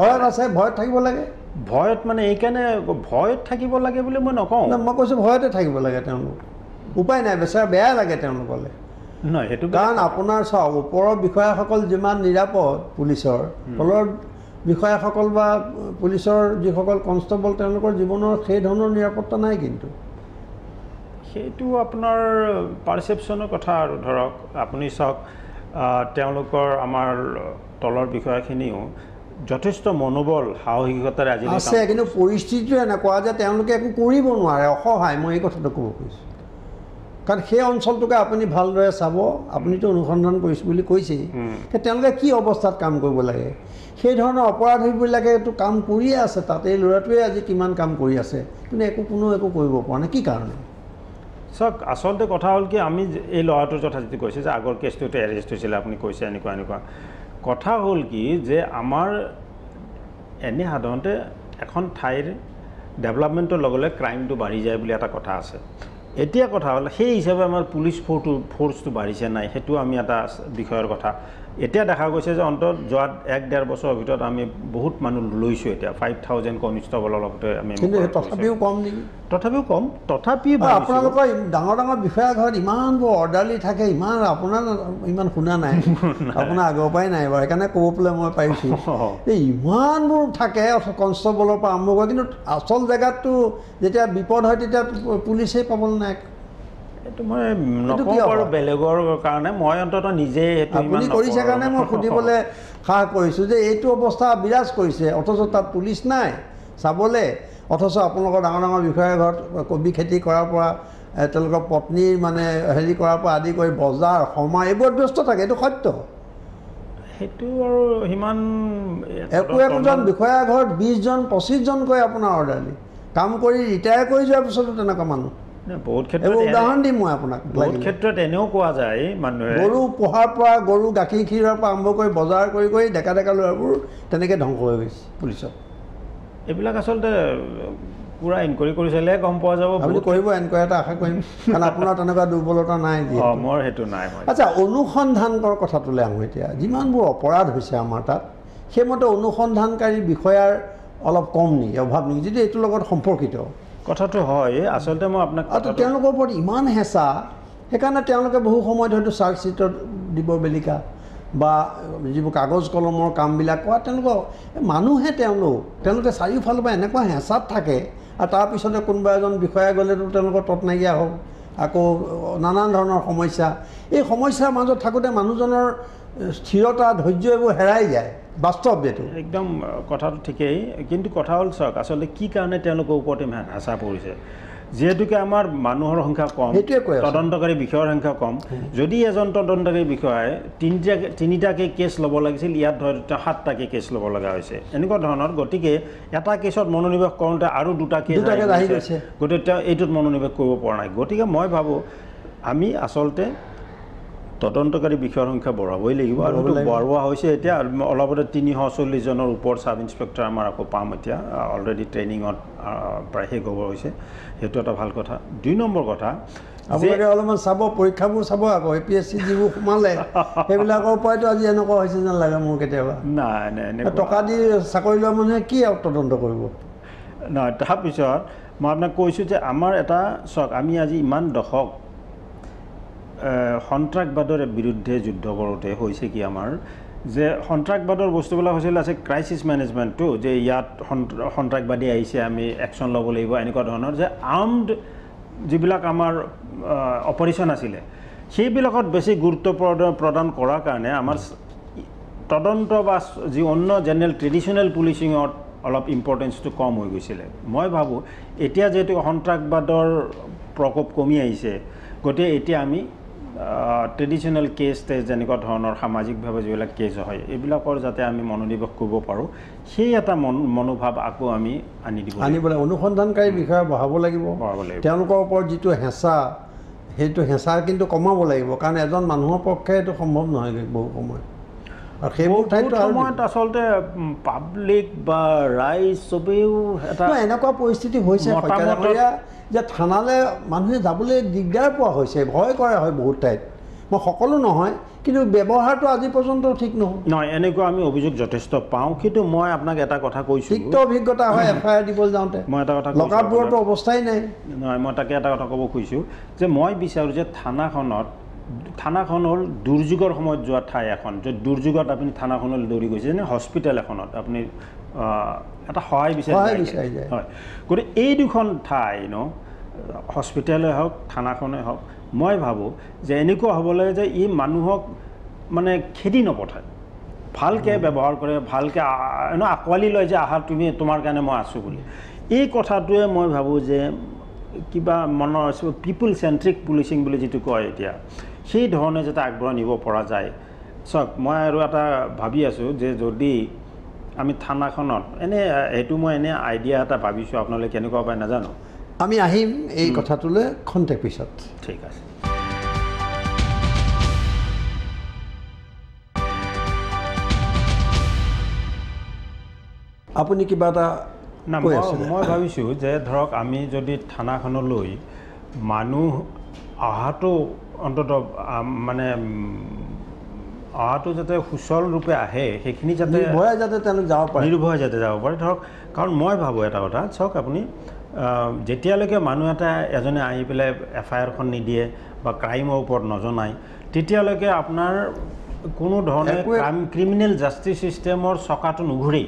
S2: ভয়ত
S1: আছে ভয়ত থাকিব লাগে
S2: ভয়ত মানে এইকাৰণে ভয়ত থাকিব লাগে বুলি মই নকওঁ
S1: মই কৈছোঁ ভয়তে থাকিব লাগে তেওঁলোক উপায় নাই বেচাৰ বেয়া লাগে তেওঁলোকলৈ নহয় সেইটো কাৰণ আপোনাৰ চাওক ওপৰৰ বিষয়াসকল যিমান নিৰাপদ পুলিচৰ তলৰ বিষয়াসকল বা পুলিচৰ যিসকল কনষ্টেবল তেওঁলোকৰ জীৱনৰ সেই ধৰণৰ নিৰাপত্তা নাই কিন্তু
S2: সেইটো আপোনাৰ পাৰ্চেপশ্যনৰ কথা আৰু ধৰক আপুনি চাওক তেওঁলোকৰ আমাৰ তলৰ বিষয়াখিনিও যথেষ্ট মনোবল সাহসিকতাৰে আজি আছে
S1: কিন্তু পৰিস্থিতিটো এনেকুৱা যে তেওঁলোকে একো কৰিব নোৱাৰে অসহায় মই এই কথাটো ক'ব খুজিছোঁ কাৰণ সেই অঞ্চলটোকে আপুনি ভালদৰে চাব আপুনিতো অনুসন্ধান কৰিছোঁ বুলি কৈছেই সেই তেওঁলোকে কি অৱস্থাত কাম কৰিব লাগে সেই ধৰণৰ অপৰাধীবিলাকেতো কাম কৰিয়ে আছে তাতে এই ল'ৰাটোৱে আজি কিমান কাম কৰি আছে কিন্তু একো কোনো একো কৰিব পৰা নাই কি কাৰণে
S2: চাওক আচলতে কথা হ'ল কি আমি এই ল'ৰাটোৰ কথা যিটো কৈছে যে আগৰ কেছটোতে এৰেষ্ট হৈছিলে আপুনি কৈছে এনেকুৱা এনেকুৱা কথা হ'ল কি যে আমাৰ এনে সাধাৰণতে এখন ঠাইৰ ডেভেলপমেণ্টৰ লগে লগে ক্ৰাইমটো বাঢ়ি যায় বুলি এটা কথা আছে এতিয়া কথা হ'ল সেই হিচাপে আমাৰ পুলিচ ফৰ্টো ফ'ৰ্চটো বাঢ়িছে নাই সেইটো আমি এটা বিষয়ৰ কথা এতিয়া দেখা গৈছে যে অন্তত যোৱা এক ডেৰ বছৰৰ ভিতৰত আমি বহুত মানুহ লৈছোঁ এতিয়া ফাইভ থাউজেণ্ড কনিষ্টেবলৰ লগতে আমি তথাপিও কম নেকি তথাপিও কম তথাপি আপোনালোকৰ
S1: ডাঙৰ ডাঙৰ বিষয়া ঘৰত ইমানবোৰ অৰ্ডাৰলি থাকে ইমান আপোনাৰ ইমান শুনা নাই আপোনাৰ আগৰ পৰাই নাই বাৰু সেইকাৰণে ক'ব পেলাই মই পাৰিছোঁ এই ইমানবোৰ থাকে কনষ্টেবলৰ পৰা আৰম্ভ কৰে কিন্তু আচল জেগাততো যেতিয়া বিপদ হয় তেতিয়া পুলিচেই পাবলৈ নাই
S2: এইটো মই নকওঁ আৰু বেলেগৰ কাৰণে মই অন্ততঃ নিজে আপুনি কৰিছে কাৰণে
S1: মই সুধিবলৈ সাহ কৰিছোঁ যে এইটো অৱস্থা বিৰাজ কৰিছে অথচ তাত পুলিচ নাই চাবলৈ অথচ আপোনালোকৰ ডাঙৰ ডাঙৰ বিষয়াৰ ঘৰত কবি খেতি কৰাৰ পৰা তেওঁলোকৰ পত্নীৰ মানে হেৰি কৰাৰ পৰা আদি কৰি বজাৰ সমা এইবোৰত ব্যস্ত থাকে এইটো সত্য
S2: সেইটো আৰু সিমান একো একোজন
S1: বিষয়াৰ ঘৰত বিছজন পঁচিছজনকৈ আপোনাৰ অৰ্ডাৰ দি কাম কৰি ৰিটায়াৰ কৰি যোৱাৰ পিছতো তেনেকুৱা মানুহ উদাহরণ দিই মানে আপনার বহু
S2: ক্ষেত্রে এনেও কোয়া যায় মানুষ গরু
S1: পোহার পর গরু গাখির ক্ষীরের পর আরম্ভ করে বজার করে করে ডেকা ডেকা লোকর তেনেকে ধ্বংস হয়ে গেছে পুলিশ
S2: এইবিল আসল পুরা এনকোয়ারি করেছিল গম পাওয়া যাব আপনি করব এনকোয়ারি এটা আশা করি
S1: কারণ আপনার তেন দুর্বলতা
S2: নাই মর সে নাই
S1: আচ্ছা অনুসন্ধান কর কথা তুলে আহ এটা যান অপরাধ হয়েছে আমার তাত সেইমতে অনুসন্ধানকারী বিষয়ার অল্প কম নেই অভাব নেই যদি এইটার সম্পর্কিত কথাটো হয় আচলতে মই আপোনাক তেওঁলোকৰ ওপৰত ইমান হেঁচা সেইকাৰণে তেওঁলোকে বহু সময়ত হয়তো চাৰ্জশ্বীটত দিব বেলিকা বা যিবোৰ কাগজ কলমৰ কামবিলাক কৰা তেওঁলোকক মানুহে তেওঁলোক তেওঁলোকে চাৰিওফালৰ পৰা এনেকুৱা হেঁচাত থাকে আৰু তাৰপিছতে কোনোবা এজন বিষয়া গ'লেতো তেওঁলোকৰ নাইকিয়া হওক আকৌ নানান ধৰণৰ সমস্যা এই সমস্যাৰ মাজত থাকোঁতে মানুহজনৰ
S2: স্থিৰতা ধৈৰ্য এইবোৰ হেৰাই যায় বাস্তৱ এইটো একদম কথাটো ঠিকেই কিন্তু কথা হ'ল চাওক আচলতে কি কাৰণে তেওঁলোকৰ ওপৰত ইমান হেঁচা পৰিছে যিহেতুকে আমাৰ মানুহৰ সংখ্যা কম তদন্তকাৰী বিষয়ৰ সংখ্যা কম যদি এজন তদন্তকাৰী বিষয়াই তিনিটা তিনিটাকৈ কেছ ল'ব লাগিছিল ইয়াত ধৰক তেওঁ সাতটাকৈ কেছ ল'ব লগা হৈছে এনেকুৱা ধৰণৰ গতিকে এটা কেছত মনোনিৱেশ কৰোঁতে আৰু দুটা কেছ গতিকে তেওঁ এইটোত মনোনিৱেশ কৰিব পৰা নাই গতিকে মই ভাবোঁ আমি আচলতে তদন্তকাৰী বিষয়ৰ সংখ্যা বঢ়াবই লাগিব আৰু সেইটো বঢ়োৱা হৈছে এতিয়া অলপতে তিনিশ চল্লিছজনৰ ওপৰত চাব ইনস্পেক্টৰ আমাৰ আকৌ পাম এতিয়া অলৰেডি ট্ৰেইনিঙত প্ৰায় শেষ হ'ব হৈছে সেইটো এটা ভাল কথা দুই নম্বৰ কথা আপোনালোকে
S1: অলপমান চাব পৰীক্ষাবোৰ চাব আকৌ এ পি এছ চি যিবোৰ সোমালে সেইবিলাকৰ পৰাইতো আজি
S2: এনেকুৱা হৈছে যেন লাগে মোৰ কেতিয়াবা নাই নাই টকা দি চাকৰি লোৱা মানুহে কি আৰু তদন্ত কৰিব নাই তাৰপিছত মই আপোনাক কৈছোঁ যে আমাৰ এটা চাওক আমি আজি ইমান দশক সন্ত্ৰাসবাদৰ বিৰুদ্ধে যুদ্ধ কৰোঁতে হৈছে কি আমাৰ যে সন্ত্ৰাসবাদৰ বস্তুবিলাক হৈছিল আছে ক্ৰাইচিছ মেনেজমেণ্টটো যে ইয়াত সন্ত্ৰাসবাদী আহিছে আমি একশ্যন ল'ব লাগিব এনেকুৱা ধৰণৰ যে আৰ্মড যিবিলাক আমাৰ অপাৰেশ্যন আছিলে সেইবিলাকত বেছি গুৰুত্ব প্ৰদান কৰাৰ কাৰণে আমাৰ তদন্ত বা যি অন্য জেনেৰেল ট্ৰেডিশ্যনেল পুলিচিঙত অলপ ইম্পৰ্টেঞ্চটো কম হৈ গৈছিলে মই ভাবোঁ এতিয়া যিহেতু সন্ত্ৰাসবাদৰ প্ৰকোপ কমি আহিছে গতিকে এতিয়া আমি ট্ৰেডিশ্যনেল কেছ টেছ যেনেকুৱা ধৰণৰ সামাজিকভাৱে যিবিলাক কেছ হয় এইবিলাকৰ যাতে আমি মনোনিৱেশ কৰিব পাৰোঁ সেই এটা মন মনোভাৱ আকৌ আমি আনি দিব আনিব
S1: লাগিব অনুসন্ধানকাৰী বিষয়ে বঢ়াব লাগিব বঢ়াব লাগিব তেওঁলোকৰ ওপৰত যিটো হেঁচা সেইটো হেঁচা কিন্তু কমাব লাগিব কাৰণ এজন মানুহৰ পক্ষে এইটো সম্ভৱ নহয় বহু সময়ত
S2: আৰু সেইবোৰ ঠাইত সময়ত আচলতে পাব্লিক বা ৰাইজ চবেও এটা
S1: এনেকুৱা পৰিস্থিতি হৈছে যে থানালৈ মানুহে যাবলৈ দিগদাৰ পোৱা হৈছে ভয় কৰা হয় বহুত ঠাইত মই সকলো নহয় কিন্তু ব্যৱহাৰটো আজি পৰ্যন্ত ঠিক নহয়
S2: নহয় এনেকুৱা আমি অভিযোগ যথেষ্ট পাওঁ কিন্তু মই আপোনাক এটা কথা কৈছোঁ তিক্ত অভিজ্ঞতা হয় এফ আই আৰ দিবলৈ যাওঁতে মই এটা কথা লকাপবোৰতো অৱস্থাই নাই নহয় মই তাকে এটা কথা ক'ব খুজিছোঁ যে মই বিচাৰোঁ যে থানাখনত থানাখন হ'ল দুৰ্যোগৰ সময়ত যোৱা ঠাই এখন য'ত দুৰ্যোগত আপুনি থানাখনলৈ দৌৰি গৈছে যেনে হস্পিটেল এখনত আপুনি এটা সহায় বিচাৰি হয় গতিকে এই দুখন ঠাই ন হস্পিটেলেই হওক থানাখনেই হওক মই ভাবোঁ যে এনেকুৱা হ'ব লাগে যে ই মানুহক মানে খেদি নপঠায় ভালকৈ ব্যৱহাৰ কৰে ভালকৈ এনেও আঁকোৱালি লয় যে আহা তুমি তোমাৰ কাৰণে মই আছোঁ বুলি এই কথাটোৱে মই ভাবোঁ যে কিবা মনৰ পিপুল চেণ্ট্ৰিক পুলিচিং বুলি যিটো কয় এতিয়া সেই ধৰণে যাতে আগবঢ়াই নিব পৰা যায় চাওক মই আৰু এটা ভাবি আছোঁ যে যদি আমি থানাখনত এনে এইটো মই এনে আইডিয়া এটা ভাবিছোঁ আপোনালোকে কেনেকুৱা পায় নাজানো
S1: আমি আহিম এই কথাটোলৈ খন্তেক পিছত ঠিক আছে আপুনি কিবা এটা মই
S2: ভাবিছোঁ যে ধৰক আমি যদি থানাখনলৈ মানুহ অহাটো অন্ততঃ মানে অহাটো যাতে সুচল ৰূপে আহে সেইখিনি যাতে নিৰ্ভয়ে যাতে তেওঁলোক যাব পাৰে নিৰ্ভয়ে যাতে যাব পাৰে ধৰক কাৰণ মই ভাবোঁ এটা কথা চাওক আপুনি যেতিয়ালৈকে মানুহ এটা এজনে আহি পেলাই এফ আই আৰখন নিদিয়ে বা ক্ৰাইমৰ ওপৰত নজনায় তেতিয়ালৈকে আপোনাৰ কোনো ধৰণে ক্ৰাইম ক্ৰিমিনেল জাষ্টিছ ছিষ্টেমৰ চকাটো নুঘূৰেই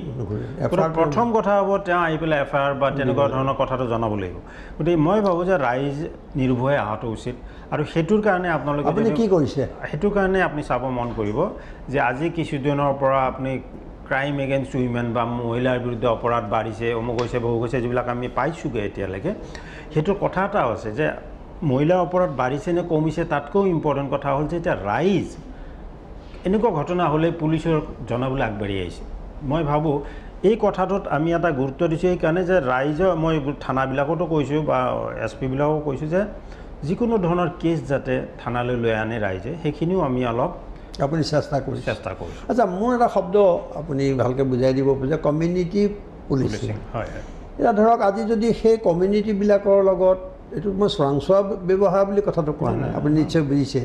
S2: প্ৰথম কথা হ'ব তেওঁ আহি পেলাই এফ আই আৰ বা তেনেকুৱা ধৰণৰ কথাটো জনাব লাগিব গতিকে মই ভাবোঁ যে ৰাইজ নিৰ্ভয়ে অহাটো উচিত আৰু সেইটোৰ কাৰণে আপোনালোকে আপুনি কি কৰিছে সেইটো কাৰণে আপুনি চাব মন কৰিব যে আজি কিছুদিনৰ পৰা আপুনি ক্ৰাইম এগেইনষ্ট উইমেন বা মহিলাৰ বিৰুদ্ধে অপৰাধ বাঢ়িছে অমুক হৈছে বহু হৈছে যিবিলাক আমি পাইছোঁগৈ এতিয়ালৈকে সেইটোৰ কথা এটা হৈছে যে মহিলাৰ অপৰাধ বাঢ়িছে নে কমিছে তাতকৈও ইম্পৰ্টেণ্ট কথা হ'ল যে এতিয়া ৰাইজ এনেকুৱা ঘটনা হ'লে পুলিচৰ জনাবলৈ আগবাঢ়ি আহিছে মই ভাবোঁ এই কথাটোত আমি এটা গুৰুত্ব দিছোঁ সেইকাৰণে যে ৰাইজৰ মই থানাবিলাকতো কৈছোঁ বা এছ পিবিলাকো কৈছোঁ যে যিকোনো ধৰণৰ কেছ যাতে থানালৈ লৈ আনে ৰাইজে সেইখিনিও আমি অলপ আপুনি চেষ্টা কৰি চেষ্টা কৰোঁ
S1: আচ্ছা মোৰ এটা শব্দ আপুনি ভালকৈ বুজাই দিব খোজে কমিউনিটি পুলিচ হয় এতিয়া ধৰক আজি যদি সেই কমিউনিটিবিলাকৰ লগত এইটো মই চোৰাংচোৱা ব্যৱহাৰ বুলি কথাটো কোৱা নাই আপুনি নিশ্চয় বুজিছে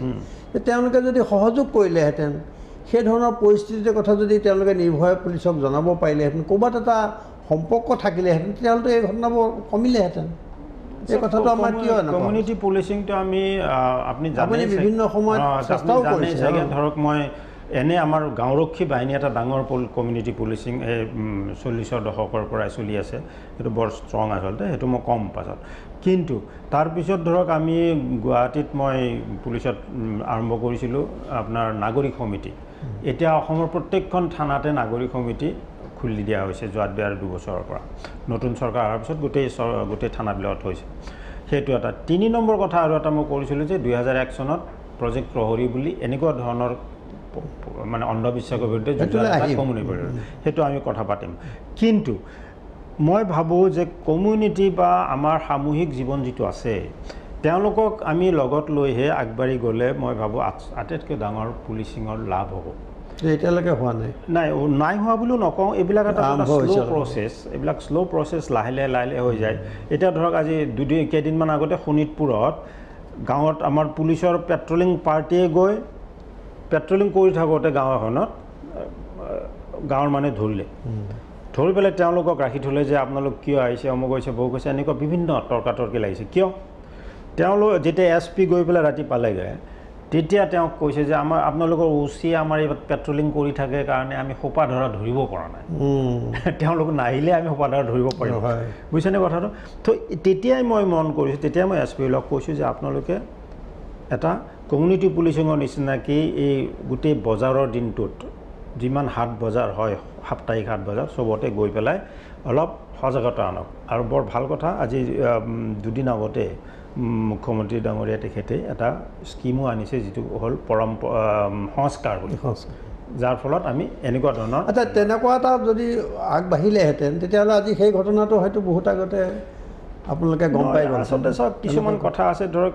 S1: যে তেওঁলোকে যদি সহযোগ কৰিলেহেঁতেন সেই ধৰণৰ পৰিস্থিতিৰ কথা যদি তেওঁলোকে নিৰ্ভয়া পুলিচক জনাব পাৰিলেহেঁতেন ক'ৰবাত এটা সম্পৰ্ক থাকিলেহেঁতেন তেতিয়াহ'লেতো এই ঘটনাবোৰ কমিলেহেঁতেন
S2: এই কথাটো আমাৰ আমি আপুনি জানে বিভিন্ন সময়ত ধৰক মই এনে আমাৰ গাঁওৰক্ষী বাহিনী এটা ডাঙৰ কমিউনিটি পলিচিং এই চল্লিছৰ দশকৰ পৰাই চলি আছে সেইটো বৰ ষ্ট্ৰং আচলতে সেইটো মই কম পাছত কিন্তু তাৰপিছত ধৰক আমি গুৱাহাটীত মই পুলিচত আৰম্ভ কৰিছিলোঁ আপোনাৰ নাগৰিক সমিতি এতিয়া অসমৰ প্ৰত্যেকখন থানাতে নাগৰিক সমিতি খুলি দিয়া হৈছে যোৱা দুই আৰু দুবছৰৰ পৰা নতুন চৰকাৰ অহাৰ পিছত গোটেই গোটেই থানাবিলাকত হৈছে সেইটো এটা তিনি নম্বৰ কথা আৰু এটা মই কৰিছিলোঁ যে দুহেজাৰ এক চনত প্ৰজেক্ট প্ৰহৰী বুলি এনেকুৱা ধৰণৰ মানে অন্ধবিশ্বাসৰ বিৰুদ্ধে সেইটো আমি কথা পাতিম কিন্তু মই ভাবোঁ যে কমিউনিটি বা আমাৰ সামূহিক জীৱন যিটো আছে তেওঁলোকক আমি লগত লৈহে আগবাঢ়ি গ'লে মই ভাবোঁ আটাইতকৈ ডাঙৰ পুলিচিঙৰ লাভ হ'ব এতিয়ালৈকে হোৱা নাই নাই নাই হোৱা বুলিও নকওঁ এইবিলাক এটা আৰম্ভ হৈছে প্ৰচেছ এইবিলাক শ্ল' প্ৰচেছ লাহে লাহে লাহে লাহে হৈ যায় এতিয়া ধৰক আজি দুদিন কেইদিনমান আগতে শোণিতপুৰত গাঁৱত আমাৰ পুলিচৰ পেট্ৰলিং পাৰ্টিয়ে গৈ পেট্ৰলিং কৰি থাকোঁতে গাঁও এখনত গাঁৱৰ মানুহে ধৰিলে ধৰি পেলাই তেওঁলোকক ৰাখি থ'লে যে আপোনালোক কিয় আহিছে অমুক হৈছে বহু কৈছে এনেকুৱা বিভিন্ন তৰ্কাতৰ্কি লাগিছে কিয় তেওঁলোক যেতিয়া এছ পি গৈ পেলাই ৰাতি পালেগৈ তেতিয়া তেওঁক কৈছে যে আমাৰ আপোনালোকৰ উচি আমাৰ এই পেট্ৰলিং কৰি থাকে কাৰণে আমি সোপা ধৰা ধৰিব পৰা নাই তেওঁলোক নাহিলে আমি সোপা ধৰা ধৰিব পাৰিম বুজিছেনে কথাটো তো তেতিয়াই মই মন কৰিছোঁ তেতিয়াই মই এছ পি লগ কৈছোঁ যে আপোনালোকে এটা কমিউনিটি পুলিচিঙৰ নিচিনাকেই এই গোটেই বজাৰৰ দিনটোত যিমান হাট বজাৰ হয় সাপ্তাহিক হাট বজাৰ চবতে গৈ পেলাই অলপ সজাগতা আনক আৰু বৰ ভাল কথা আজি দুদিন আগতে মুখ্যমন্ত্ৰী ডাঙৰীয়া তেখেতে এটা স্কিমো আনিছে যিটো হ'ল পৰম্পৰা সংস্কাৰ বুলি সংস্কাৰ যাৰ ফলত আমি এনেকুৱা ধৰণৰ আচ্ছা তেনেকুৱা এটা
S1: যদি আগবাঢ়িলেহেঁতেন তেতিয়াহ'লে আজি সেই ঘটনাটো হয়তো বহুত আগতে আপোনালোকে গম পাই আচলতে চাওক কিছুমান
S2: কথা আছে ধৰক